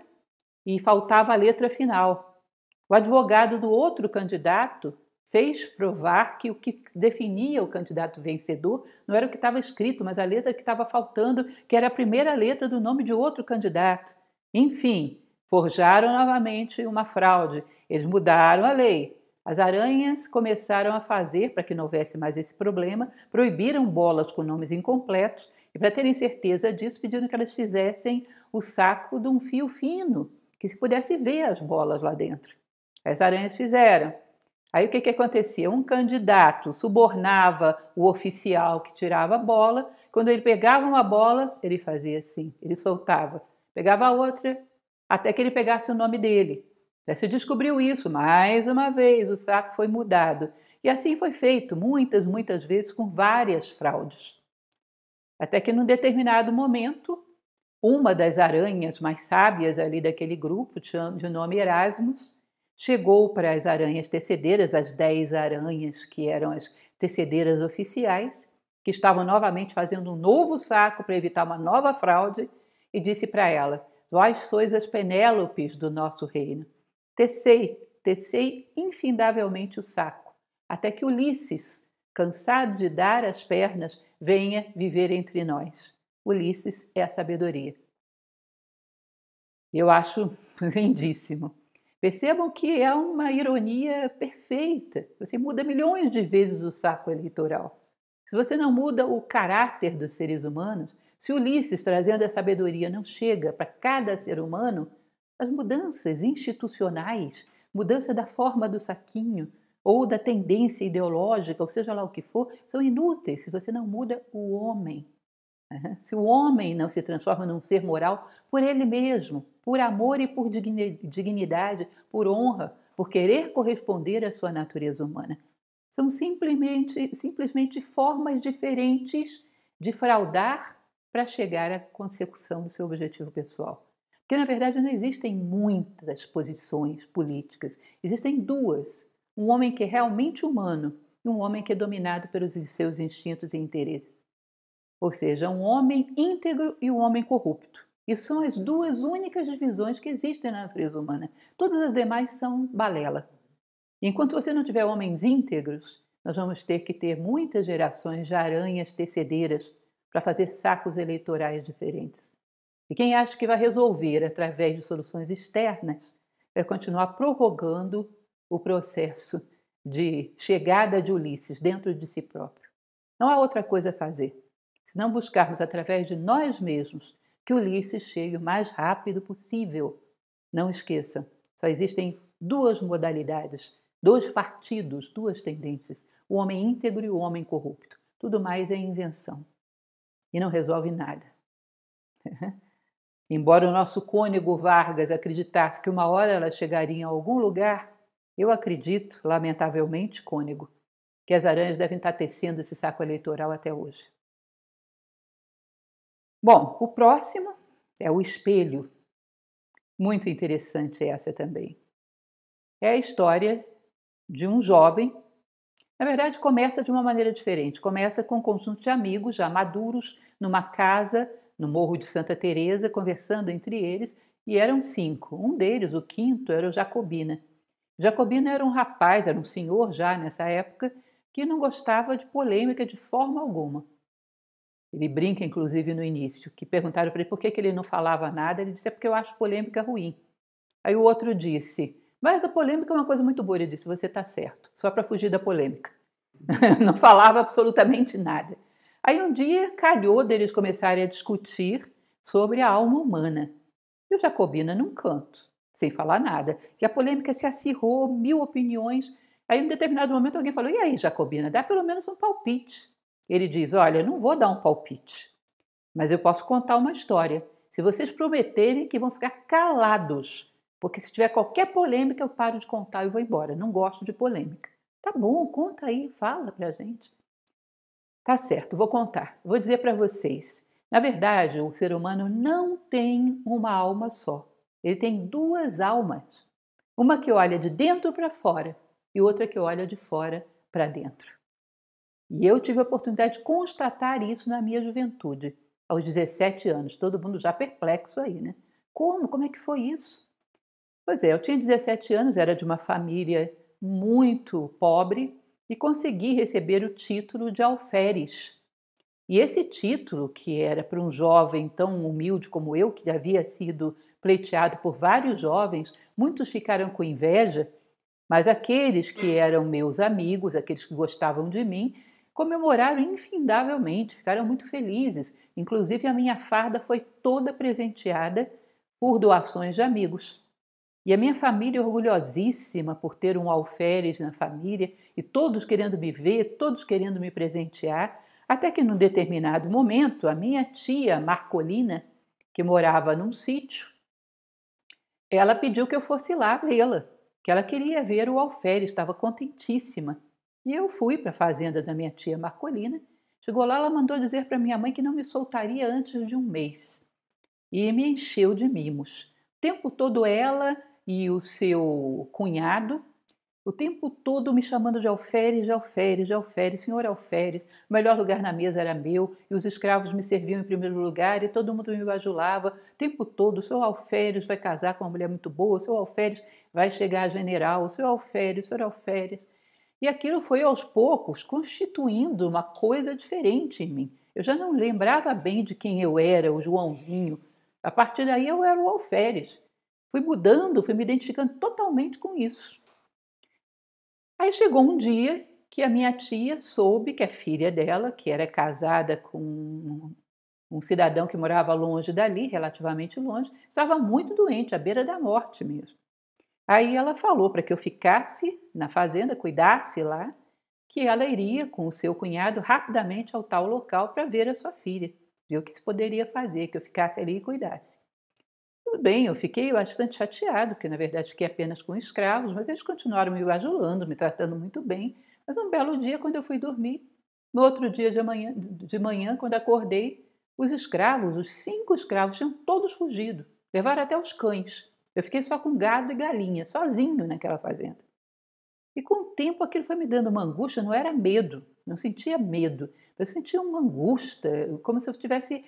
e faltava a letra final. O advogado do outro candidato fez provar que o que definia o candidato vencedor não era o que estava escrito, mas a letra que estava faltando, que era a primeira letra do nome de outro candidato. Enfim, forjaram novamente uma fraude. Eles mudaram a lei. As aranhas começaram a fazer, para que não houvesse mais esse problema, proibiram bolas com nomes incompletos e, para terem certeza disso, pediram que elas fizessem o saco de um fio fino, que se pudesse ver as bolas lá dentro. As aranhas fizeram. Aí o que, que acontecia? Um candidato subornava o oficial que tirava a bola. Quando ele pegava uma bola, ele fazia assim, ele soltava. Pegava a outra, até que ele pegasse o nome dele. Já se descobriu isso, mais uma vez, o saco foi mudado. E assim foi feito, muitas, muitas vezes, com várias fraudes. Até que, num determinado momento, uma das aranhas mais sábias ali daquele grupo, de nome Erasmus, chegou para as aranhas tecedeiras, as dez aranhas que eram as tecedeiras oficiais, que estavam novamente fazendo um novo saco para evitar uma nova fraude, e disse para elas: Vós sois as Penélopes do nosso reino. Tecei, tecei infindavelmente o saco, até que Ulisses, cansado de dar as pernas, venha viver entre nós. Ulisses é a sabedoria. Eu acho lindíssimo. Percebam que é uma ironia perfeita. Você muda milhões de vezes o saco eleitoral. Se você não muda o caráter dos seres humanos, se Ulisses, trazendo a sabedoria, não chega para cada ser humano, as mudanças institucionais, mudança da forma do saquinho ou da tendência ideológica, ou seja lá o que for, são inúteis se você não muda o homem. Se o homem não se transforma num ser moral por ele mesmo, por amor e por dignidade, por honra, por querer corresponder à sua natureza humana. São simplesmente, simplesmente formas diferentes de fraudar para chegar à consecução do seu objetivo pessoal. Porque, na verdade, não existem muitas posições políticas, existem duas: um homem que é realmente humano e um homem que é dominado pelos seus instintos e interesses ou seja, um homem íntegro e um homem corrupto. Isso são as duas únicas divisões que existem na natureza humana. Todas as demais são balela. Enquanto você não tiver homens íntegros, nós vamos ter que ter muitas gerações de aranhas tecedeiras para fazer sacos eleitorais diferentes. E quem acha que vai resolver através de soluções externas vai continuar prorrogando o processo de chegada de Ulisses dentro de si próprio. Não há outra coisa a fazer se não buscarmos através de nós mesmos que o Ulisses chegue o mais rápido possível. Não esqueça, só existem duas modalidades, dois partidos, duas tendências: o homem íntegro e o homem corrupto. Tudo mais é invenção e não resolve nada. Embora o nosso cônego Vargas acreditasse que uma hora ela chegaria em algum lugar, eu acredito, lamentavelmente, cônego, que as aranhas devem estar tecendo esse saco eleitoral até hoje. Bom, o próximo é o espelho. Muito interessante essa também. É a história de um jovem. Na verdade, começa de uma maneira diferente. Começa com um conjunto de amigos já maduros numa casa no Morro de Santa Teresa, conversando entre eles, e eram cinco. Um deles, o quinto, era o Jacobina. Jacobina era um rapaz, era um senhor já nessa época, que não gostava de polêmica de forma alguma. Ele brinca, inclusive, no início, que perguntaram para ele por que, que ele não falava nada. Ele disse: é porque eu acho polêmica ruim. Aí o outro disse: mas a polêmica é uma coisa muito boa. Ele disse: você está certo, só para fugir da polêmica. não falava absolutamente nada. Aí um dia calhou deles começarem a discutir sobre a alma humana. E o Jacobina num canto, sem falar nada. E a polêmica se acirrou, mil opiniões. Aí, em determinado momento, alguém falou: E aí, Jacobina, dá pelo menos um palpite. Ele diz: Olha, não vou dar um palpite, mas eu posso contar uma história. Se vocês prometerem que vão ficar calados, porque se tiver qualquer polêmica, eu paro de contar e vou embora. Não gosto de polêmica. Tá bom, conta aí, fala pra gente. Tá certo, vou contar. Vou dizer para vocês. Na verdade, o ser humano não tem uma alma só. Ele tem duas almas. Uma que olha de dentro para fora e outra que olha de fora para dentro. E eu tive a oportunidade de constatar isso na minha juventude, aos 17 anos, todo mundo já perplexo aí, né? Como? Como é que foi isso? Pois é, eu tinha 17 anos, era de uma família muito pobre e consegui receber o título de alferes. E esse título, que era para um jovem tão humilde como eu, que havia sido pleiteado por vários jovens, muitos ficaram com inveja, mas aqueles que eram meus amigos, aqueles que gostavam de mim, comemoraram infindavelmente, ficaram muito felizes. Inclusive, a minha farda foi toda presenteada por doações de amigos. E a minha família é orgulhosíssima por ter um alferes na família e todos querendo me ver, todos querendo me presentear, até que num determinado momento a minha tia Marcolina, que morava num sítio, ela pediu que eu fosse lá vê-la, que ela queria ver o alferes, estava contentíssima. E eu fui para a fazenda da minha tia Marcolina. Chegou lá, ela mandou dizer para minha mãe que não me soltaria antes de um mês. E me encheu de mimos. O tempo todo ela e o seu cunhado, o tempo todo me chamando de alferes, de alferes, de alferes, senhor alferes. O melhor lugar na mesa era meu e os escravos me serviam em primeiro lugar e todo mundo me bajulava. O tempo todo, o seu alferes vai casar com uma mulher muito boa, o seu alferes vai chegar a general, o seu alferes, o senhor alferes. E aquilo foi aos poucos constituindo uma coisa diferente em mim. Eu já não lembrava bem de quem eu era, o Joãozinho. A partir daí eu era o Alferes. Fui mudando, fui me identificando totalmente com isso. Aí chegou um dia que a minha tia soube que a filha dela, que era casada com um cidadão que morava longe dali, relativamente longe, estava muito doente, à beira da morte mesmo. Aí ela falou para que eu ficasse na fazenda, cuidasse lá, que ela iria com o seu cunhado rapidamente ao tal local para ver a sua filha, ver o que se poderia fazer, que eu ficasse ali e cuidasse. Tudo bem, eu fiquei bastante chateado, porque na verdade fiquei apenas com escravos, mas eles continuaram me bajulando, me tratando muito bem. Mas um belo dia, quando eu fui dormir, no outro dia de manhã, de manhã quando acordei, os escravos, os cinco escravos, tinham todos fugido, levaram até os cães. Eu fiquei só com gado e galinha, sozinho naquela fazenda. E com o tempo aquilo foi me dando uma angústia, não era medo, não sentia medo, eu sentia uma angústia, como se eu estivesse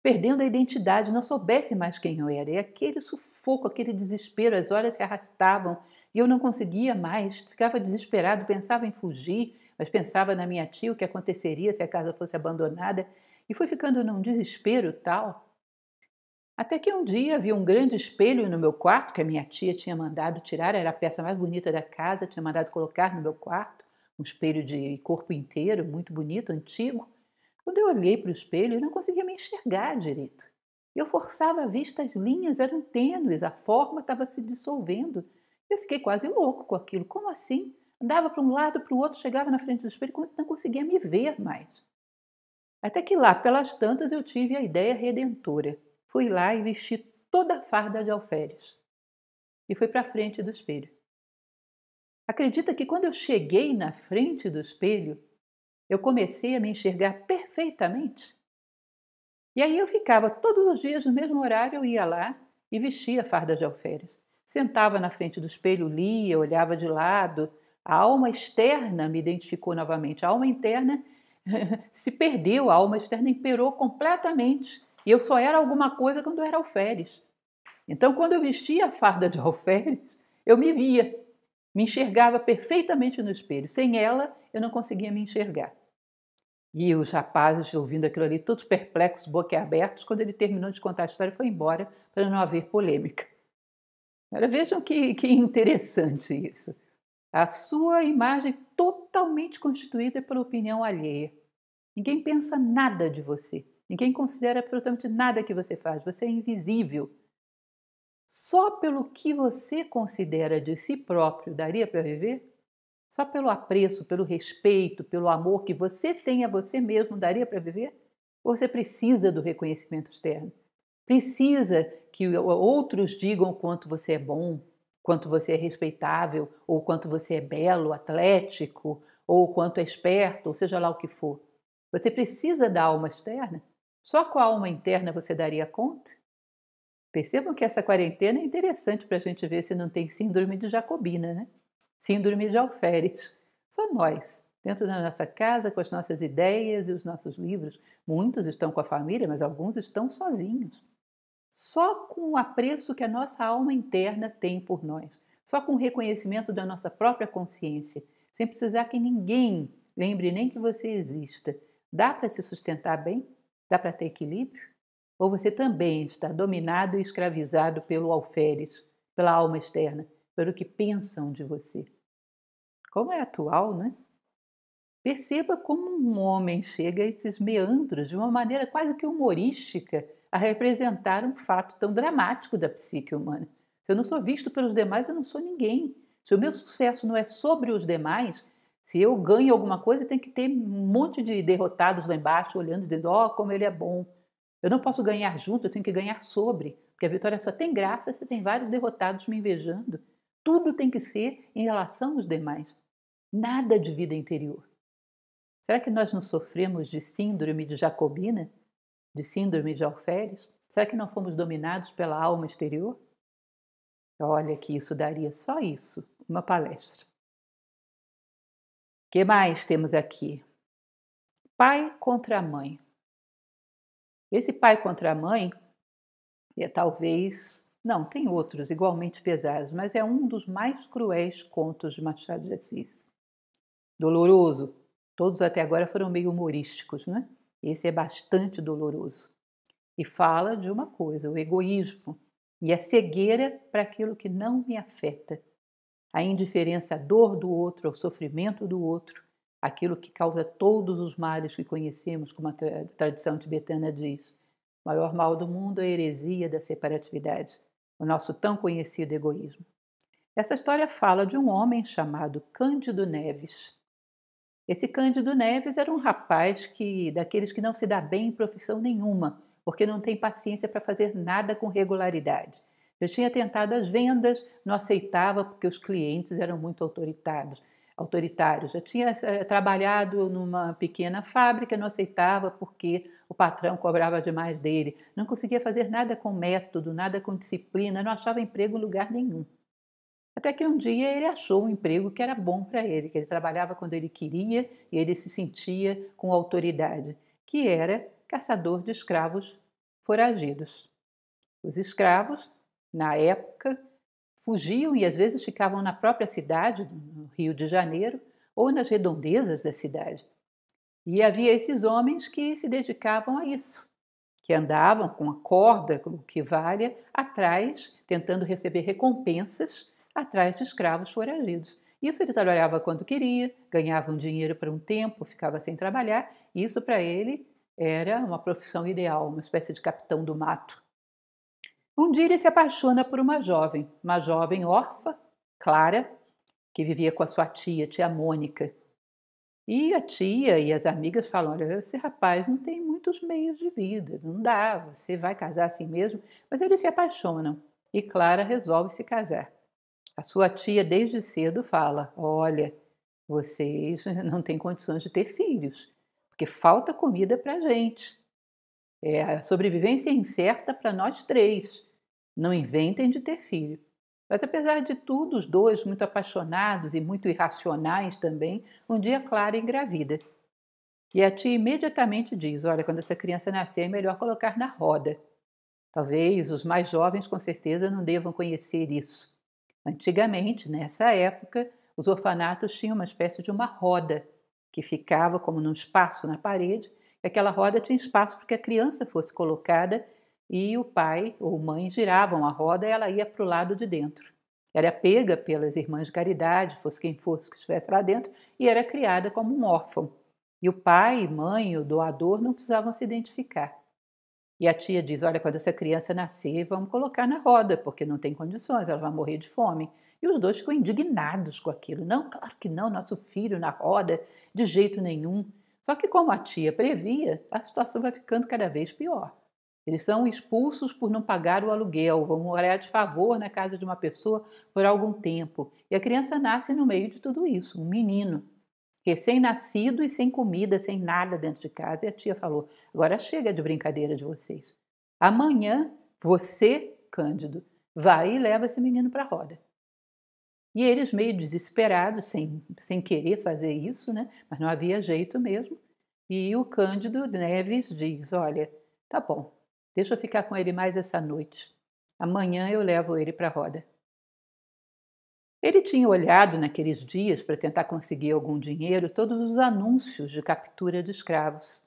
perdendo a identidade, não soubesse mais quem eu era. E aquele sufoco, aquele desespero, as horas se arrastavam e eu não conseguia mais, ficava desesperado, pensava em fugir, mas pensava na minha tia, o que aconteceria se a casa fosse abandonada. E fui ficando num desespero tal até que um dia havia um grande espelho no meu quarto, que a minha tia tinha mandado tirar, era a peça mais bonita da casa, tinha mandado colocar no meu quarto, um espelho de corpo inteiro, muito bonito, antigo. Quando eu olhei para o espelho, eu não conseguia me enxergar direito. Eu forçava a vista, as linhas eram tênues, a forma estava se dissolvendo. Eu fiquei quase louco com aquilo. Como assim? Andava para um lado, para o outro, chegava na frente do espelho, não conseguia me ver mais. Até que lá, pelas tantas, eu tive a ideia redentora. Fui lá e vesti toda a farda de alferes. E fui para frente do espelho. Acredita que quando eu cheguei na frente do espelho, eu comecei a me enxergar perfeitamente? E aí eu ficava todos os dias no mesmo horário, eu ia lá e vestia a farda de alferes. Sentava na frente do espelho, lia, olhava de lado. A alma externa me identificou novamente. A alma interna se perdeu, a alma externa imperou completamente e eu só era alguma coisa quando eu era alferes. Então, quando eu vestia a farda de alferes, eu me via, me enxergava perfeitamente no espelho. Sem ela, eu não conseguia me enxergar. E os rapazes, ouvindo aquilo ali, todos perplexos, boquiabertos, quando ele terminou de contar a história, foi embora para não haver polêmica. Agora, vejam que, que interessante isso. A sua imagem totalmente constituída pela opinião alheia. Ninguém pensa nada de você. Ninguém considera absolutamente nada que você faz, você é invisível. Só pelo que você considera de si próprio daria para viver? Só pelo apreço, pelo respeito, pelo amor que você tem a você mesmo daria para viver? Ou você precisa do reconhecimento externo? Precisa que outros digam quanto você é bom, quanto você é respeitável, ou quanto você é belo, atlético, ou quanto é esperto, ou seja lá o que for. Você precisa da alma externa só com a alma interna você daria conta? Percebam que essa quarentena é interessante para a gente ver se não tem síndrome de Jacobina, né? Síndrome de Alferes. Só nós, dentro da nossa casa, com as nossas ideias e os nossos livros. Muitos estão com a família, mas alguns estão sozinhos. Só com o apreço que a nossa alma interna tem por nós, só com o reconhecimento da nossa própria consciência, sem precisar que ninguém lembre nem que você exista, dá para se sustentar bem? Dá para ter equilíbrio? Ou você também está dominado e escravizado pelo alferes, pela alma externa, pelo que pensam de você? Como é atual, né? Perceba como um homem chega a esses meandros de uma maneira quase que humorística a representar um fato tão dramático da psique humana. Se eu não sou visto pelos demais, eu não sou ninguém. Se o meu sucesso não é sobre os demais, se eu ganho alguma coisa, tem que ter um monte de derrotados lá embaixo, olhando, dizendo, ó, oh, como ele é bom. Eu não posso ganhar junto, eu tenho que ganhar sobre. Porque a vitória só tem graça se tem vários derrotados me invejando. Tudo tem que ser em relação aos demais. Nada de vida interior. Será que nós não sofremos de síndrome de Jacobina? De síndrome de Alferes? Será que não fomos dominados pela alma exterior? Olha que isso daria só isso, uma palestra que mais temos aqui? Pai contra a mãe. Esse pai contra a mãe é talvez. Não, tem outros igualmente pesados, mas é um dos mais cruéis contos de Machado de Assis. Doloroso. Todos até agora foram meio humorísticos, né? Esse é bastante doloroso. E fala de uma coisa, o egoísmo e a cegueira para aquilo que não me afeta, a indiferença à dor do outro, ao sofrimento do outro, aquilo que causa todos os males que conhecemos, como a tradição tibetana diz. O maior mal do mundo é a heresia da separatividade, o nosso tão conhecido egoísmo. Essa história fala de um homem chamado Cândido Neves. Esse Cândido Neves era um rapaz que daqueles que não se dá bem em profissão nenhuma, porque não tem paciência para fazer nada com regularidade. Já tinha tentado as vendas, não aceitava porque os clientes eram muito autoritários. Autoritários. Já tinha é, trabalhado numa pequena fábrica, não aceitava porque o patrão cobrava demais dele. Não conseguia fazer nada com método, nada com disciplina, não achava emprego em lugar nenhum. Até que um dia ele achou um emprego que era bom para ele, que ele trabalhava quando ele queria e ele se sentia com autoridade, que era caçador de escravos foragidos. Os escravos na época, fugiam e às vezes ficavam na própria cidade, no Rio de Janeiro, ou nas redondezas da cidade. E havia esses homens que se dedicavam a isso, que andavam com a corda, o que valha, atrás, tentando receber recompensas atrás de escravos foragidos. Isso ele trabalhava quando queria, ganhava um dinheiro para um tempo, ficava sem trabalhar, e isso para ele era uma profissão ideal, uma espécie de capitão do mato. Um dia ele se apaixona por uma jovem, uma jovem órfã, Clara, que vivia com a sua tia, tia Mônica. E a tia e as amigas falam: olha, esse rapaz não tem muitos meios de vida, não dá, você vai casar assim mesmo. Mas eles se apaixonam e Clara resolve se casar. A sua tia, desde cedo, fala: olha, vocês não têm condições de ter filhos, porque falta comida para gente. É, a sobrevivência é incerta para nós três. Não inventem de ter filho. Mas apesar de tudo, os dois, muito apaixonados e muito irracionais também, um dia Clara engravida. E a tia imediatamente diz: Olha, quando essa criança nascer, é melhor colocar na roda. Talvez os mais jovens, com certeza, não devam conhecer isso. Antigamente, nessa época, os orfanatos tinham uma espécie de uma roda que ficava como num espaço na parede, e aquela roda tinha espaço para que a criança fosse colocada e o pai ou mãe giravam a roda e ela ia para o lado de dentro. Era pega pelas irmãs de caridade, fosse quem fosse que estivesse lá dentro, e era criada como um órfão. E o pai, mãe, o doador não precisavam se identificar. E a tia diz: Olha, quando essa criança nascer, vamos colocar na roda, porque não tem condições, ela vai morrer de fome. E os dois ficam indignados com aquilo. Não, claro que não, nosso filho na roda, de jeito nenhum. Só que, como a tia previa, a situação vai ficando cada vez pior. Eles são expulsos por não pagar o aluguel, vão morar de favor na casa de uma pessoa por algum tempo. E a criança nasce no meio de tudo isso, um menino, é recém-nascido e sem comida, sem nada dentro de casa. E a tia falou: agora chega de brincadeira de vocês. Amanhã você, Cândido, vai e leva esse menino para a roda. E eles, meio desesperados, sem, sem querer fazer isso, né? mas não havia jeito mesmo. E o Cândido Neves diz: olha, tá bom, Deixa eu ficar com ele mais essa noite. Amanhã eu levo ele para a roda. Ele tinha olhado naqueles dias para tentar conseguir algum dinheiro todos os anúncios de captura de escravos.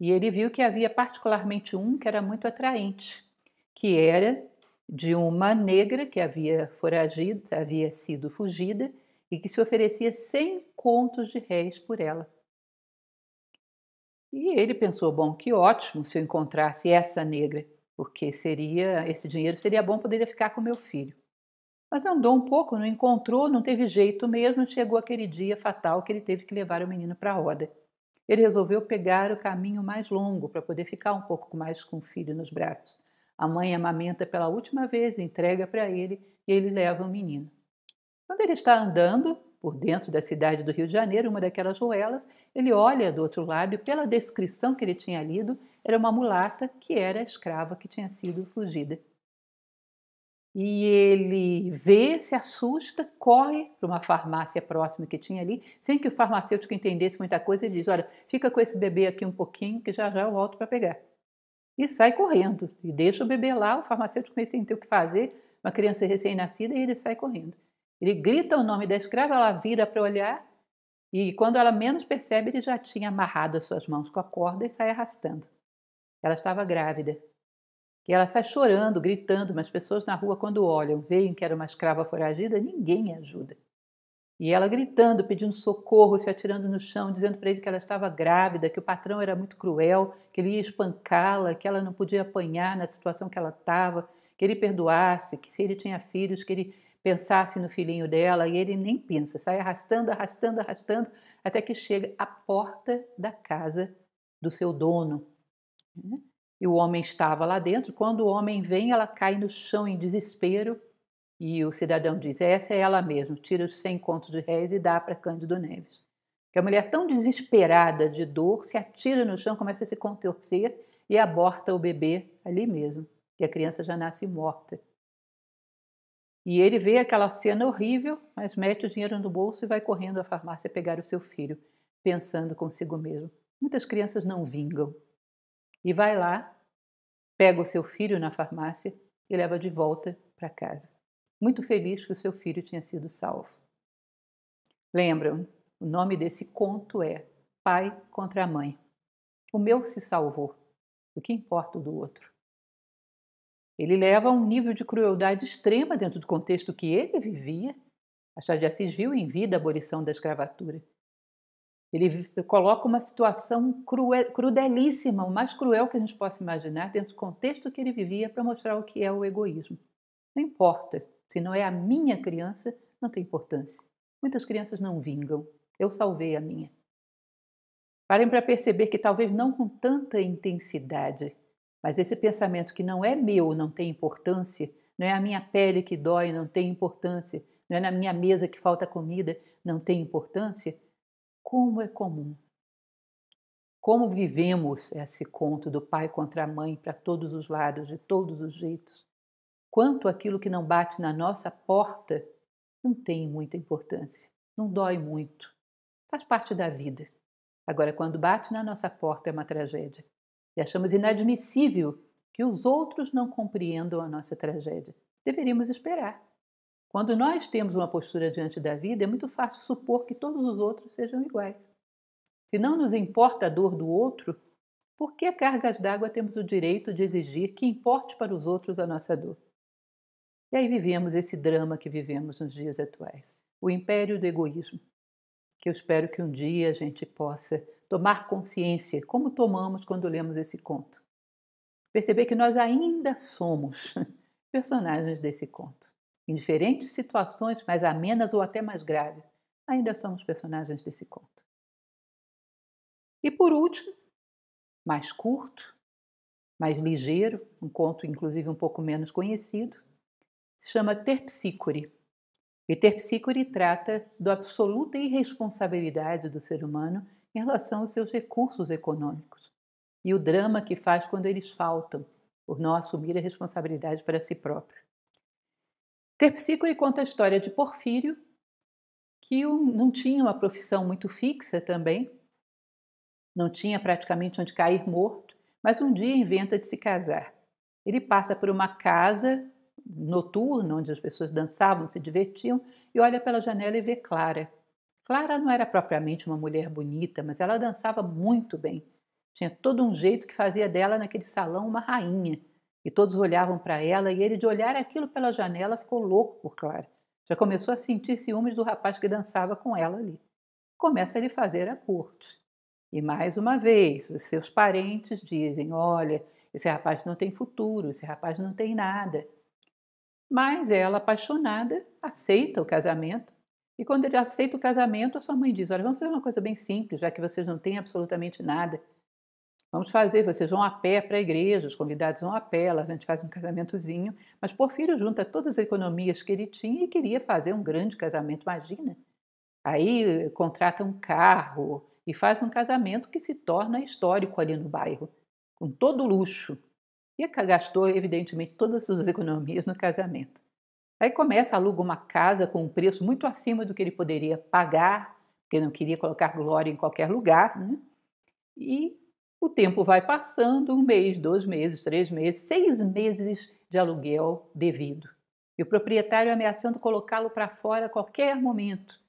E ele viu que havia particularmente um que era muito atraente, que era de uma negra que havia foragido, havia sido fugida e que se oferecia 100 contos de réis por ela. E ele pensou: bom, que ótimo se eu encontrasse essa negra, porque seria esse dinheiro seria bom, poderia ficar com meu filho. Mas andou um pouco, não encontrou, não teve jeito mesmo, chegou aquele dia fatal que ele teve que levar o menino para a roda. Ele resolveu pegar o caminho mais longo para poder ficar um pouco mais com o filho nos braços. A mãe amamenta pela última vez, entrega para ele e ele leva o menino. Quando ele está andando, por dentro da cidade do Rio de Janeiro, uma daquelas ruelas, ele olha do outro lado e, pela descrição que ele tinha lido, era uma mulata que era escrava que tinha sido fugida. E ele vê, se assusta, corre para uma farmácia próxima que tinha ali, sem que o farmacêutico entendesse muita coisa, ele diz: Olha, fica com esse bebê aqui um pouquinho, que já já eu volto para pegar. E sai correndo, e deixa o bebê lá, o farmacêutico meio sem ter o que fazer, uma criança recém-nascida, e ele sai correndo. Ele grita o nome da escrava, ela vira para olhar e quando ela menos percebe, ele já tinha amarrado as suas mãos com a corda e sai arrastando. Ela estava grávida. E ela sai chorando, gritando, mas pessoas na rua, quando olham, veem que era uma escrava foragida, ninguém ajuda. E ela gritando, pedindo socorro, se atirando no chão, dizendo para ele que ela estava grávida, que o patrão era muito cruel, que ele ia espancá-la, que ela não podia apanhar na situação que ela estava, que ele perdoasse, que se ele tinha filhos, que ele pensasse no filhinho dela, e ele nem pensa, sai arrastando, arrastando, arrastando, até que chega à porta da casa do seu dono. Né? E o homem estava lá dentro. Quando o homem vem, ela cai no chão em desespero. E o cidadão diz: Essa é ela mesmo, tira os 100 contos de réis e dá para Cândido Neves. Que a mulher, tão desesperada de dor, se atira no chão, começa a se contorcer e aborta o bebê ali mesmo. E a criança já nasce morta. E ele vê aquela cena horrível, mas mete o dinheiro no bolso e vai correndo à farmácia pegar o seu filho, pensando consigo mesmo. Muitas crianças não vingam. E vai lá, pega o seu filho na farmácia e leva de volta para casa. Muito feliz que o seu filho tinha sido salvo. Lembram, o nome desse conto é Pai contra a Mãe. O meu se salvou. O que importa o do outro? Ele leva a um nível de crueldade extrema dentro do contexto que ele vivia. Machado de Assis viu em vida a abolição da escravatura. Ele coloca uma situação cruel, crudelíssima, o mais cruel que a gente possa imaginar, dentro do contexto que ele vivia, para mostrar o que é o egoísmo. Não importa, se não é a minha criança, não tem importância. Muitas crianças não vingam. Eu salvei a minha. Parem para perceber que talvez não com tanta intensidade mas esse pensamento que não é meu não tem importância, não é a minha pele que dói, não tem importância, não é na minha mesa que falta comida, não tem importância, como é comum. Como vivemos esse conto do pai contra a mãe para todos os lados, de todos os jeitos. Quanto aquilo que não bate na nossa porta não tem muita importância, não dói muito, faz parte da vida. Agora, quando bate na nossa porta, é uma tragédia e achamos inadmissível que os outros não compreendam a nossa tragédia. Deveríamos esperar. Quando nós temos uma postura diante da vida, é muito fácil supor que todos os outros sejam iguais. Se não nos importa a dor do outro, por que cargas d'água temos o direito de exigir que importe para os outros a nossa dor? E aí vivemos esse drama que vivemos nos dias atuais, o império do egoísmo, que eu espero que um dia a gente possa tomar consciência, como tomamos quando lemos esse conto. Perceber que nós ainda somos personagens desse conto. Em diferentes situações, mais amenas ou até mais graves, ainda somos personagens desse conto. E por último, mais curto, mais ligeiro, um conto inclusive um pouco menos conhecido, se chama Terpsícore. E Terpsícore trata da absoluta irresponsabilidade do ser humano em relação aos seus recursos econômicos e o drama que faz quando eles faltam, por não assumir a responsabilidade para si próprio. Terpsícore conta a história de Porfírio, que não tinha uma profissão muito fixa também, não tinha praticamente onde cair morto, mas um dia inventa de se casar. Ele passa por uma casa noturna, onde as pessoas dançavam, se divertiam, e olha pela janela e vê Clara, Clara não era propriamente uma mulher bonita, mas ela dançava muito bem. Tinha todo um jeito que fazia dela naquele salão uma rainha. E todos olhavam para ela e ele, de olhar aquilo pela janela, ficou louco por Clara. Já começou a sentir ciúmes do rapaz que dançava com ela ali. Começa a lhe fazer a corte. E mais uma vez, os seus parentes dizem: olha, esse rapaz não tem futuro, esse rapaz não tem nada. Mas ela, apaixonada, aceita o casamento e quando ele aceita o casamento, a sua mãe diz: Olha, vamos fazer uma coisa bem simples, já que vocês não têm absolutamente nada. Vamos fazer, vocês vão a pé para a igreja, os convidados vão a pé, a gente faz um casamentozinho. Mas Porfírio junta todas as economias que ele tinha e queria fazer um grande casamento, imagina. Aí eh, contrata um carro e faz um casamento que se torna histórico ali no bairro, com todo o luxo. E gastou, evidentemente, todas as economias no casamento. Aí começa, aluga uma casa com um preço muito acima do que ele poderia pagar, porque não queria colocar glória em qualquer lugar, né? E o tempo vai passando, um mês, dois meses, três meses, seis meses de aluguel devido. E o proprietário ameaçando colocá-lo para fora a qualquer momento.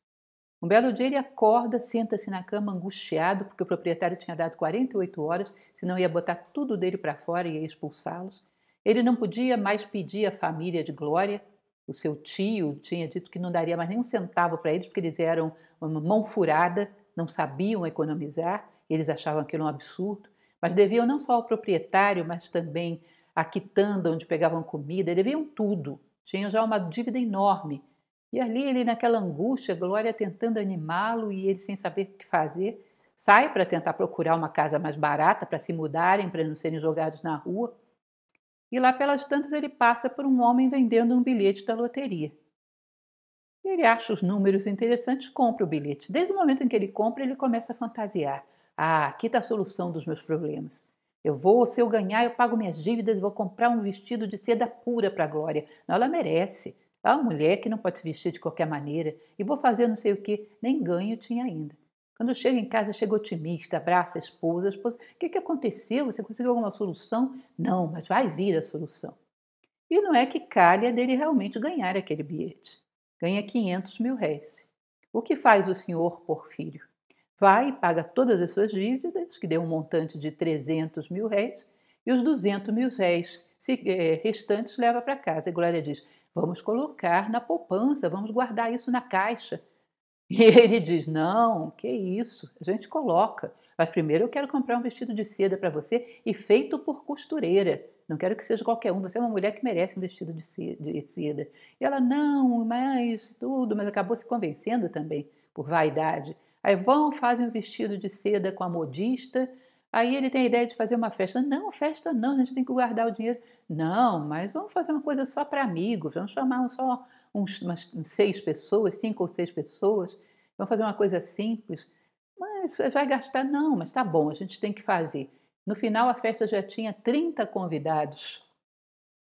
Um belo dia ele acorda, senta-se na cama angustiado, porque o proprietário tinha dado 48 horas, senão ia botar tudo dele para fora e ia expulsá-los. Ele não podia mais pedir à família de Glória o seu tio tinha dito que não daria mais nenhum centavo para eles, porque eles eram uma mão furada, não sabiam economizar, eles achavam aquilo um absurdo, mas deviam não só ao proprietário, mas também à quitanda onde pegavam comida, deviam tudo, tinham já uma dívida enorme. E ali ele, naquela angústia, Glória tentando animá-lo e ele sem saber o que fazer, sai para tentar procurar uma casa mais barata para se mudarem, para não serem jogados na rua. E lá pelas tantas ele passa por um homem vendendo um bilhete da loteria. Ele acha os números interessantes, compra o bilhete. Desde o momento em que ele compra, ele começa a fantasiar. Ah, aqui está a solução dos meus problemas. Eu vou, se eu ganhar, eu pago minhas dívidas, vou comprar um vestido de seda pura para a Glória. Não, ela merece. É uma mulher que não pode se vestir de qualquer maneira. E vou fazer não sei o que, nem ganho tinha ainda. Quando chega em casa, chega otimista, abraça a esposa. A esposa, o que, que aconteceu? Você conseguiu alguma solução? Não, mas vai vir a solução. E não é que calha dele realmente ganhar aquele bilhete. Ganha 500 mil réis. O que faz o senhor Porfírio? Vai e paga todas as suas dívidas, que deu um montante de 300 mil réis, e os 200 mil réis eh, restantes leva para casa. E Glória diz, vamos colocar na poupança, vamos guardar isso na caixa, E ele diz: Não, que isso, a gente coloca. Mas primeiro eu quero comprar um vestido de seda para você e feito por costureira. Não quero que seja qualquer um, você é uma mulher que merece um vestido de seda. E ela: Não, mas tudo, mas acabou se convencendo também por vaidade. Aí vão, fazem um vestido de seda com a modista. Aí ele tem a ideia de fazer uma festa. Não, festa não, a gente tem que guardar o dinheiro. Não, mas vamos fazer uma coisa só para amigos, vamos chamar um só uns, umas seis pessoas, cinco ou seis pessoas, vão fazer uma coisa simples, mas vai gastar, não, mas tá bom, a gente tem que fazer. No final, a festa já tinha 30 convidados.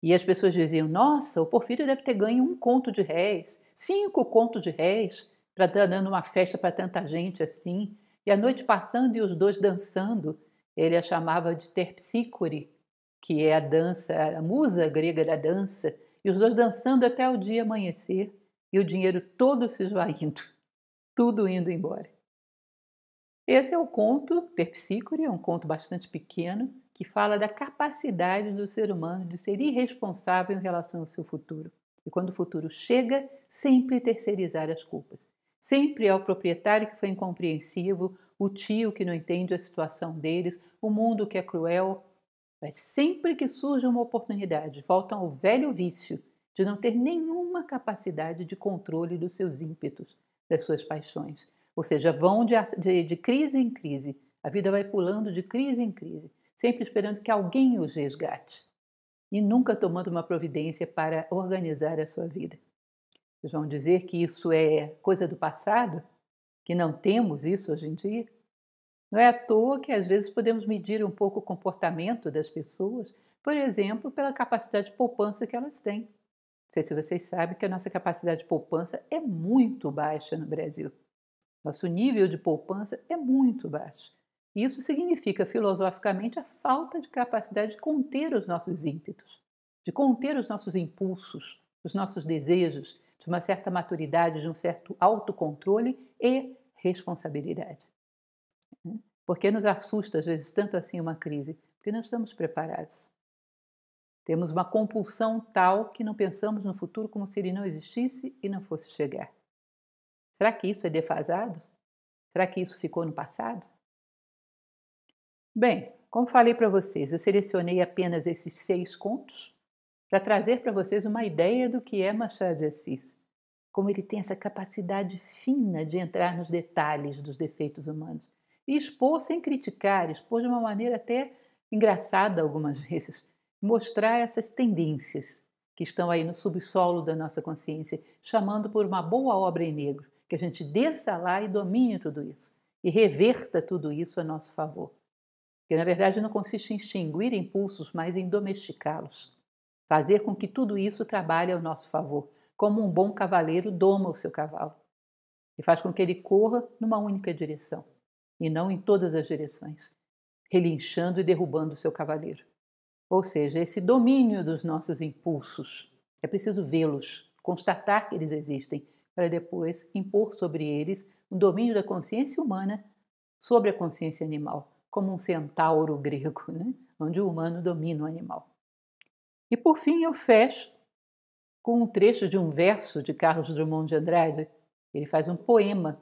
E as pessoas diziam: Nossa, o Porfírio deve ter ganho um conto de réis, cinco contos de réis, para estar tá dando uma festa para tanta gente assim. E a noite passando e os dois dançando, ele a chamava de terpsícore, que é a dança, a musa grega da dança, e os dois dançando até o dia amanhecer e o dinheiro todo se esvaindo, tudo indo embora. Esse é o conto Terpsícore, é um conto bastante pequeno que fala da capacidade do ser humano de ser irresponsável em relação ao seu futuro. E quando o futuro chega, sempre terceirizar as culpas. Sempre é o proprietário que foi incompreensivo, o tio que não entende a situação deles, o mundo que é cruel, mas sempre que surge uma oportunidade, voltam ao velho vício de não ter nenhuma capacidade de controle dos seus ímpetos, das suas paixões. Ou seja, vão de, de, de crise em crise. A vida vai pulando de crise em crise, sempre esperando que alguém os resgate e nunca tomando uma providência para organizar a sua vida. Vocês vão dizer que isso é coisa do passado? Que não temos isso hoje em dia? Não é à toa que às vezes podemos medir um pouco o comportamento das pessoas, por exemplo, pela capacidade de poupança que elas têm. Não sei se vocês sabem que a nossa capacidade de poupança é muito baixa no Brasil. Nosso nível de poupança é muito baixo. Isso significa, filosoficamente, a falta de capacidade de conter os nossos ímpetos, de conter os nossos impulsos, os nossos desejos, de uma certa maturidade, de um certo autocontrole e responsabilidade. Porque nos assusta às vezes tanto assim uma crise? Porque não estamos preparados. Temos uma compulsão tal que não pensamos no futuro como se ele não existisse e não fosse chegar. Será que isso é defasado? Será que isso ficou no passado? Bem, como falei para vocês, eu selecionei apenas esses seis contos para trazer para vocês uma ideia do que é Machado de Assis, como ele tem essa capacidade fina de entrar nos detalhes dos defeitos humanos e expor sem criticar, expor de uma maneira até engraçada algumas vezes, mostrar essas tendências que estão aí no subsolo da nossa consciência, chamando por uma boa obra em negro, que a gente desça lá e domine tudo isso e reverta tudo isso a nosso favor. Que na verdade não consiste em extinguir impulsos, mas em domesticá-los, fazer com que tudo isso trabalhe ao nosso favor, como um bom cavaleiro doma o seu cavalo e faz com que ele corra numa única direção e não em todas as direções, relinchando e derrubando seu cavaleiro. Ou seja, esse domínio dos nossos impulsos é preciso vê-los, constatar que eles existem, para depois impor sobre eles um domínio da consciência humana sobre a consciência animal, como um centauro grego, né? onde o humano domina o animal. E por fim eu fecho com um trecho de um verso de Carlos Drummond de Andrade. Ele faz um poema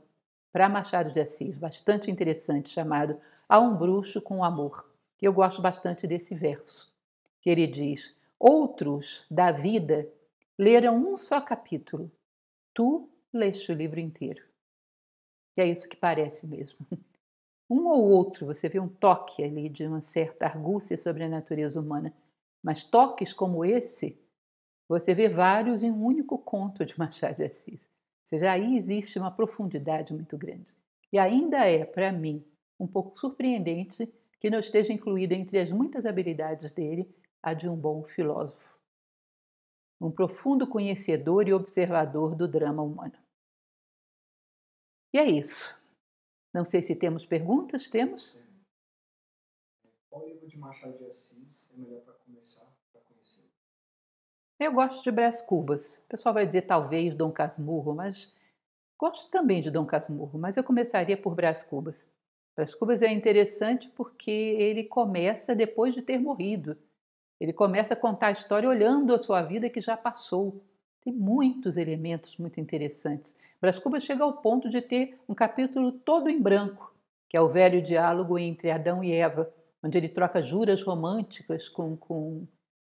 para Machado de Assis, bastante interessante, chamado A um Bruxo com Amor. Eu gosto bastante desse verso, que ele diz: Outros da vida leram um só capítulo, tu leste o livro inteiro. E é isso que parece mesmo. Um ou outro, você vê um toque ali de uma certa argúcia sobre a natureza humana, mas toques como esse, você vê vários em um único conto de Machado de Assis seja, aí existe uma profundidade muito grande. E ainda é, para mim, um pouco surpreendente que não esteja incluída entre as muitas habilidades dele a de um bom filósofo, um profundo conhecedor e observador do drama humano. E é isso. Não sei se temos perguntas. Temos? Qual livro de Machado de Assis é melhor para começar? Eu gosto de Brás Cubas. O pessoal vai dizer talvez Dom Casmurro, mas gosto também de Dom Casmurro, mas eu começaria por Brás Cubas. Brás Cubas é interessante porque ele começa depois de ter morrido. Ele começa a contar a história olhando a sua vida que já passou. Tem muitos elementos muito interessantes. Brás Cubas chega ao ponto de ter um capítulo todo em branco, que é o velho diálogo entre Adão e Eva, onde ele troca juras românticas com, com,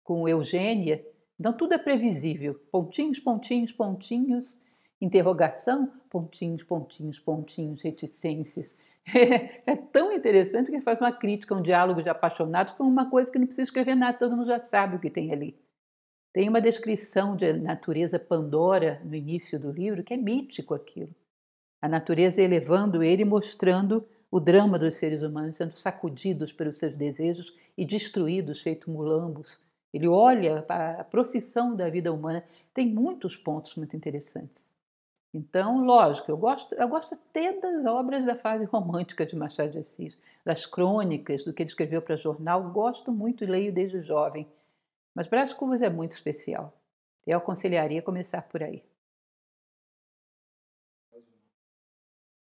com Eugênia, então tudo é previsível. Pontinhos, pontinhos, pontinhos, interrogação, pontinhos, pontinhos, pontinhos, reticências. É, é tão interessante que faz uma crítica, um diálogo de apaixonados com uma coisa que não precisa escrever nada, todo mundo já sabe o que tem ali. Tem uma descrição de natureza Pandora no início do livro, que é mítico aquilo. A natureza elevando ele, mostrando o drama dos seres humanos sendo sacudidos pelos seus desejos e destruídos, feito mulambos, ele olha para a procissão da vida humana. Tem muitos pontos muito interessantes. Então, lógico, eu gosto, eu gosto até das obras da fase romântica de Machado de Assis, das crônicas, do que ele escreveu para jornal. Gosto muito e leio desde jovem. Mas Brás Cubas é muito especial. Eu aconselharia começar por aí.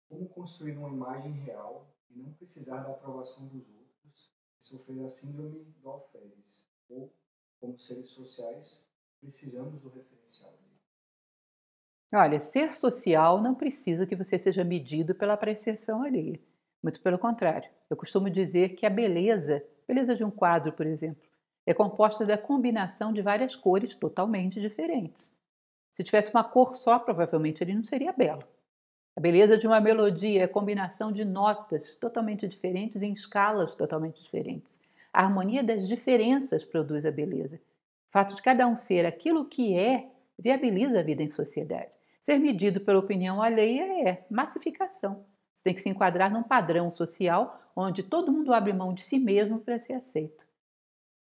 Como construir uma imagem real e não precisar da aprovação dos outros e sofrer a síndrome do Alferes, ou como seres sociais, precisamos do referencial. Olha, ser social não precisa que você seja medido pela apreciação alheia. Muito pelo contrário. Eu costumo dizer que a beleza, beleza de um quadro, por exemplo, é composta da combinação de várias cores totalmente diferentes. Se tivesse uma cor só, provavelmente ele não seria belo. A beleza de uma melodia é a combinação de notas totalmente diferentes em escalas totalmente diferentes. A harmonia das diferenças produz a beleza. O fato de cada um ser aquilo que é viabiliza a vida em sociedade. Ser medido pela opinião alheia é massificação. Você tem que se enquadrar num padrão social onde todo mundo abre mão de si mesmo para ser aceito.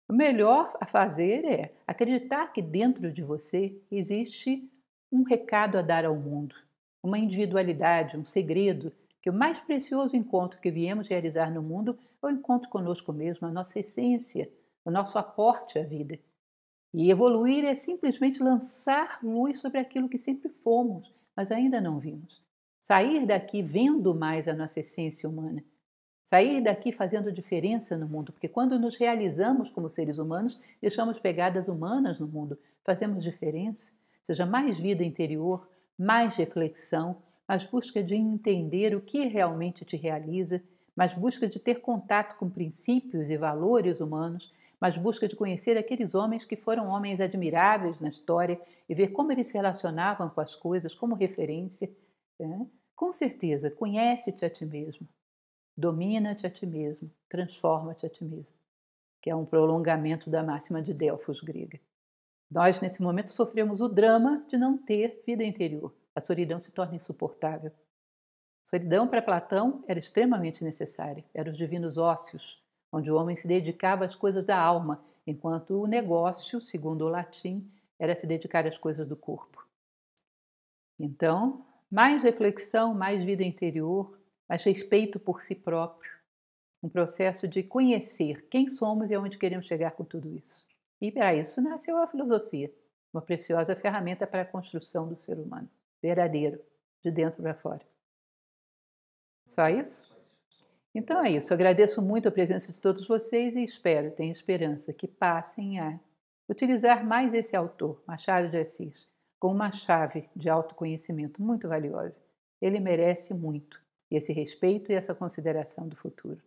O melhor a fazer é acreditar que dentro de você existe um recado a dar ao mundo, uma individualidade, um segredo que o mais precioso encontro que viemos realizar no mundo é o encontro conosco mesmo, a nossa essência, o nosso aporte à vida. E evoluir é simplesmente lançar luz sobre aquilo que sempre fomos, mas ainda não vimos. Sair daqui vendo mais a nossa essência humana. Sair daqui fazendo diferença no mundo, porque quando nos realizamos como seres humanos, deixamos pegadas humanas no mundo, fazemos diferença. Ou seja, mais vida interior, mais reflexão, mas busca de entender o que realmente te realiza, mas busca de ter contato com princípios e valores humanos, mas busca de conhecer aqueles homens que foram homens admiráveis na história e ver como eles se relacionavam com as coisas como referência. Né? Com certeza, conhece-te a ti mesmo, domina-te a ti mesmo, transforma-te a ti mesmo, que é um prolongamento da máxima de Delfos grega. Nós, nesse momento, sofremos o drama de não ter vida interior a solidão se torna insuportável. Solidão para Platão era extremamente necessária, eram os divinos ócios, onde o homem se dedicava às coisas da alma, enquanto o negócio, segundo o latim, era se dedicar às coisas do corpo. Então, mais reflexão, mais vida interior, mais respeito por si próprio, um processo de conhecer quem somos e aonde queremos chegar com tudo isso. E para isso nasceu a filosofia, uma preciosa ferramenta para a construção do ser humano verdadeiro, de dentro para fora. Só isso? Então é isso. Eu agradeço muito a presença de todos vocês e espero, tenho esperança, que passem a utilizar mais esse autor, Machado de Assis, como uma chave de autoconhecimento muito valiosa. Ele merece muito esse respeito e essa consideração do futuro.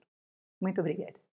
Muito obrigada.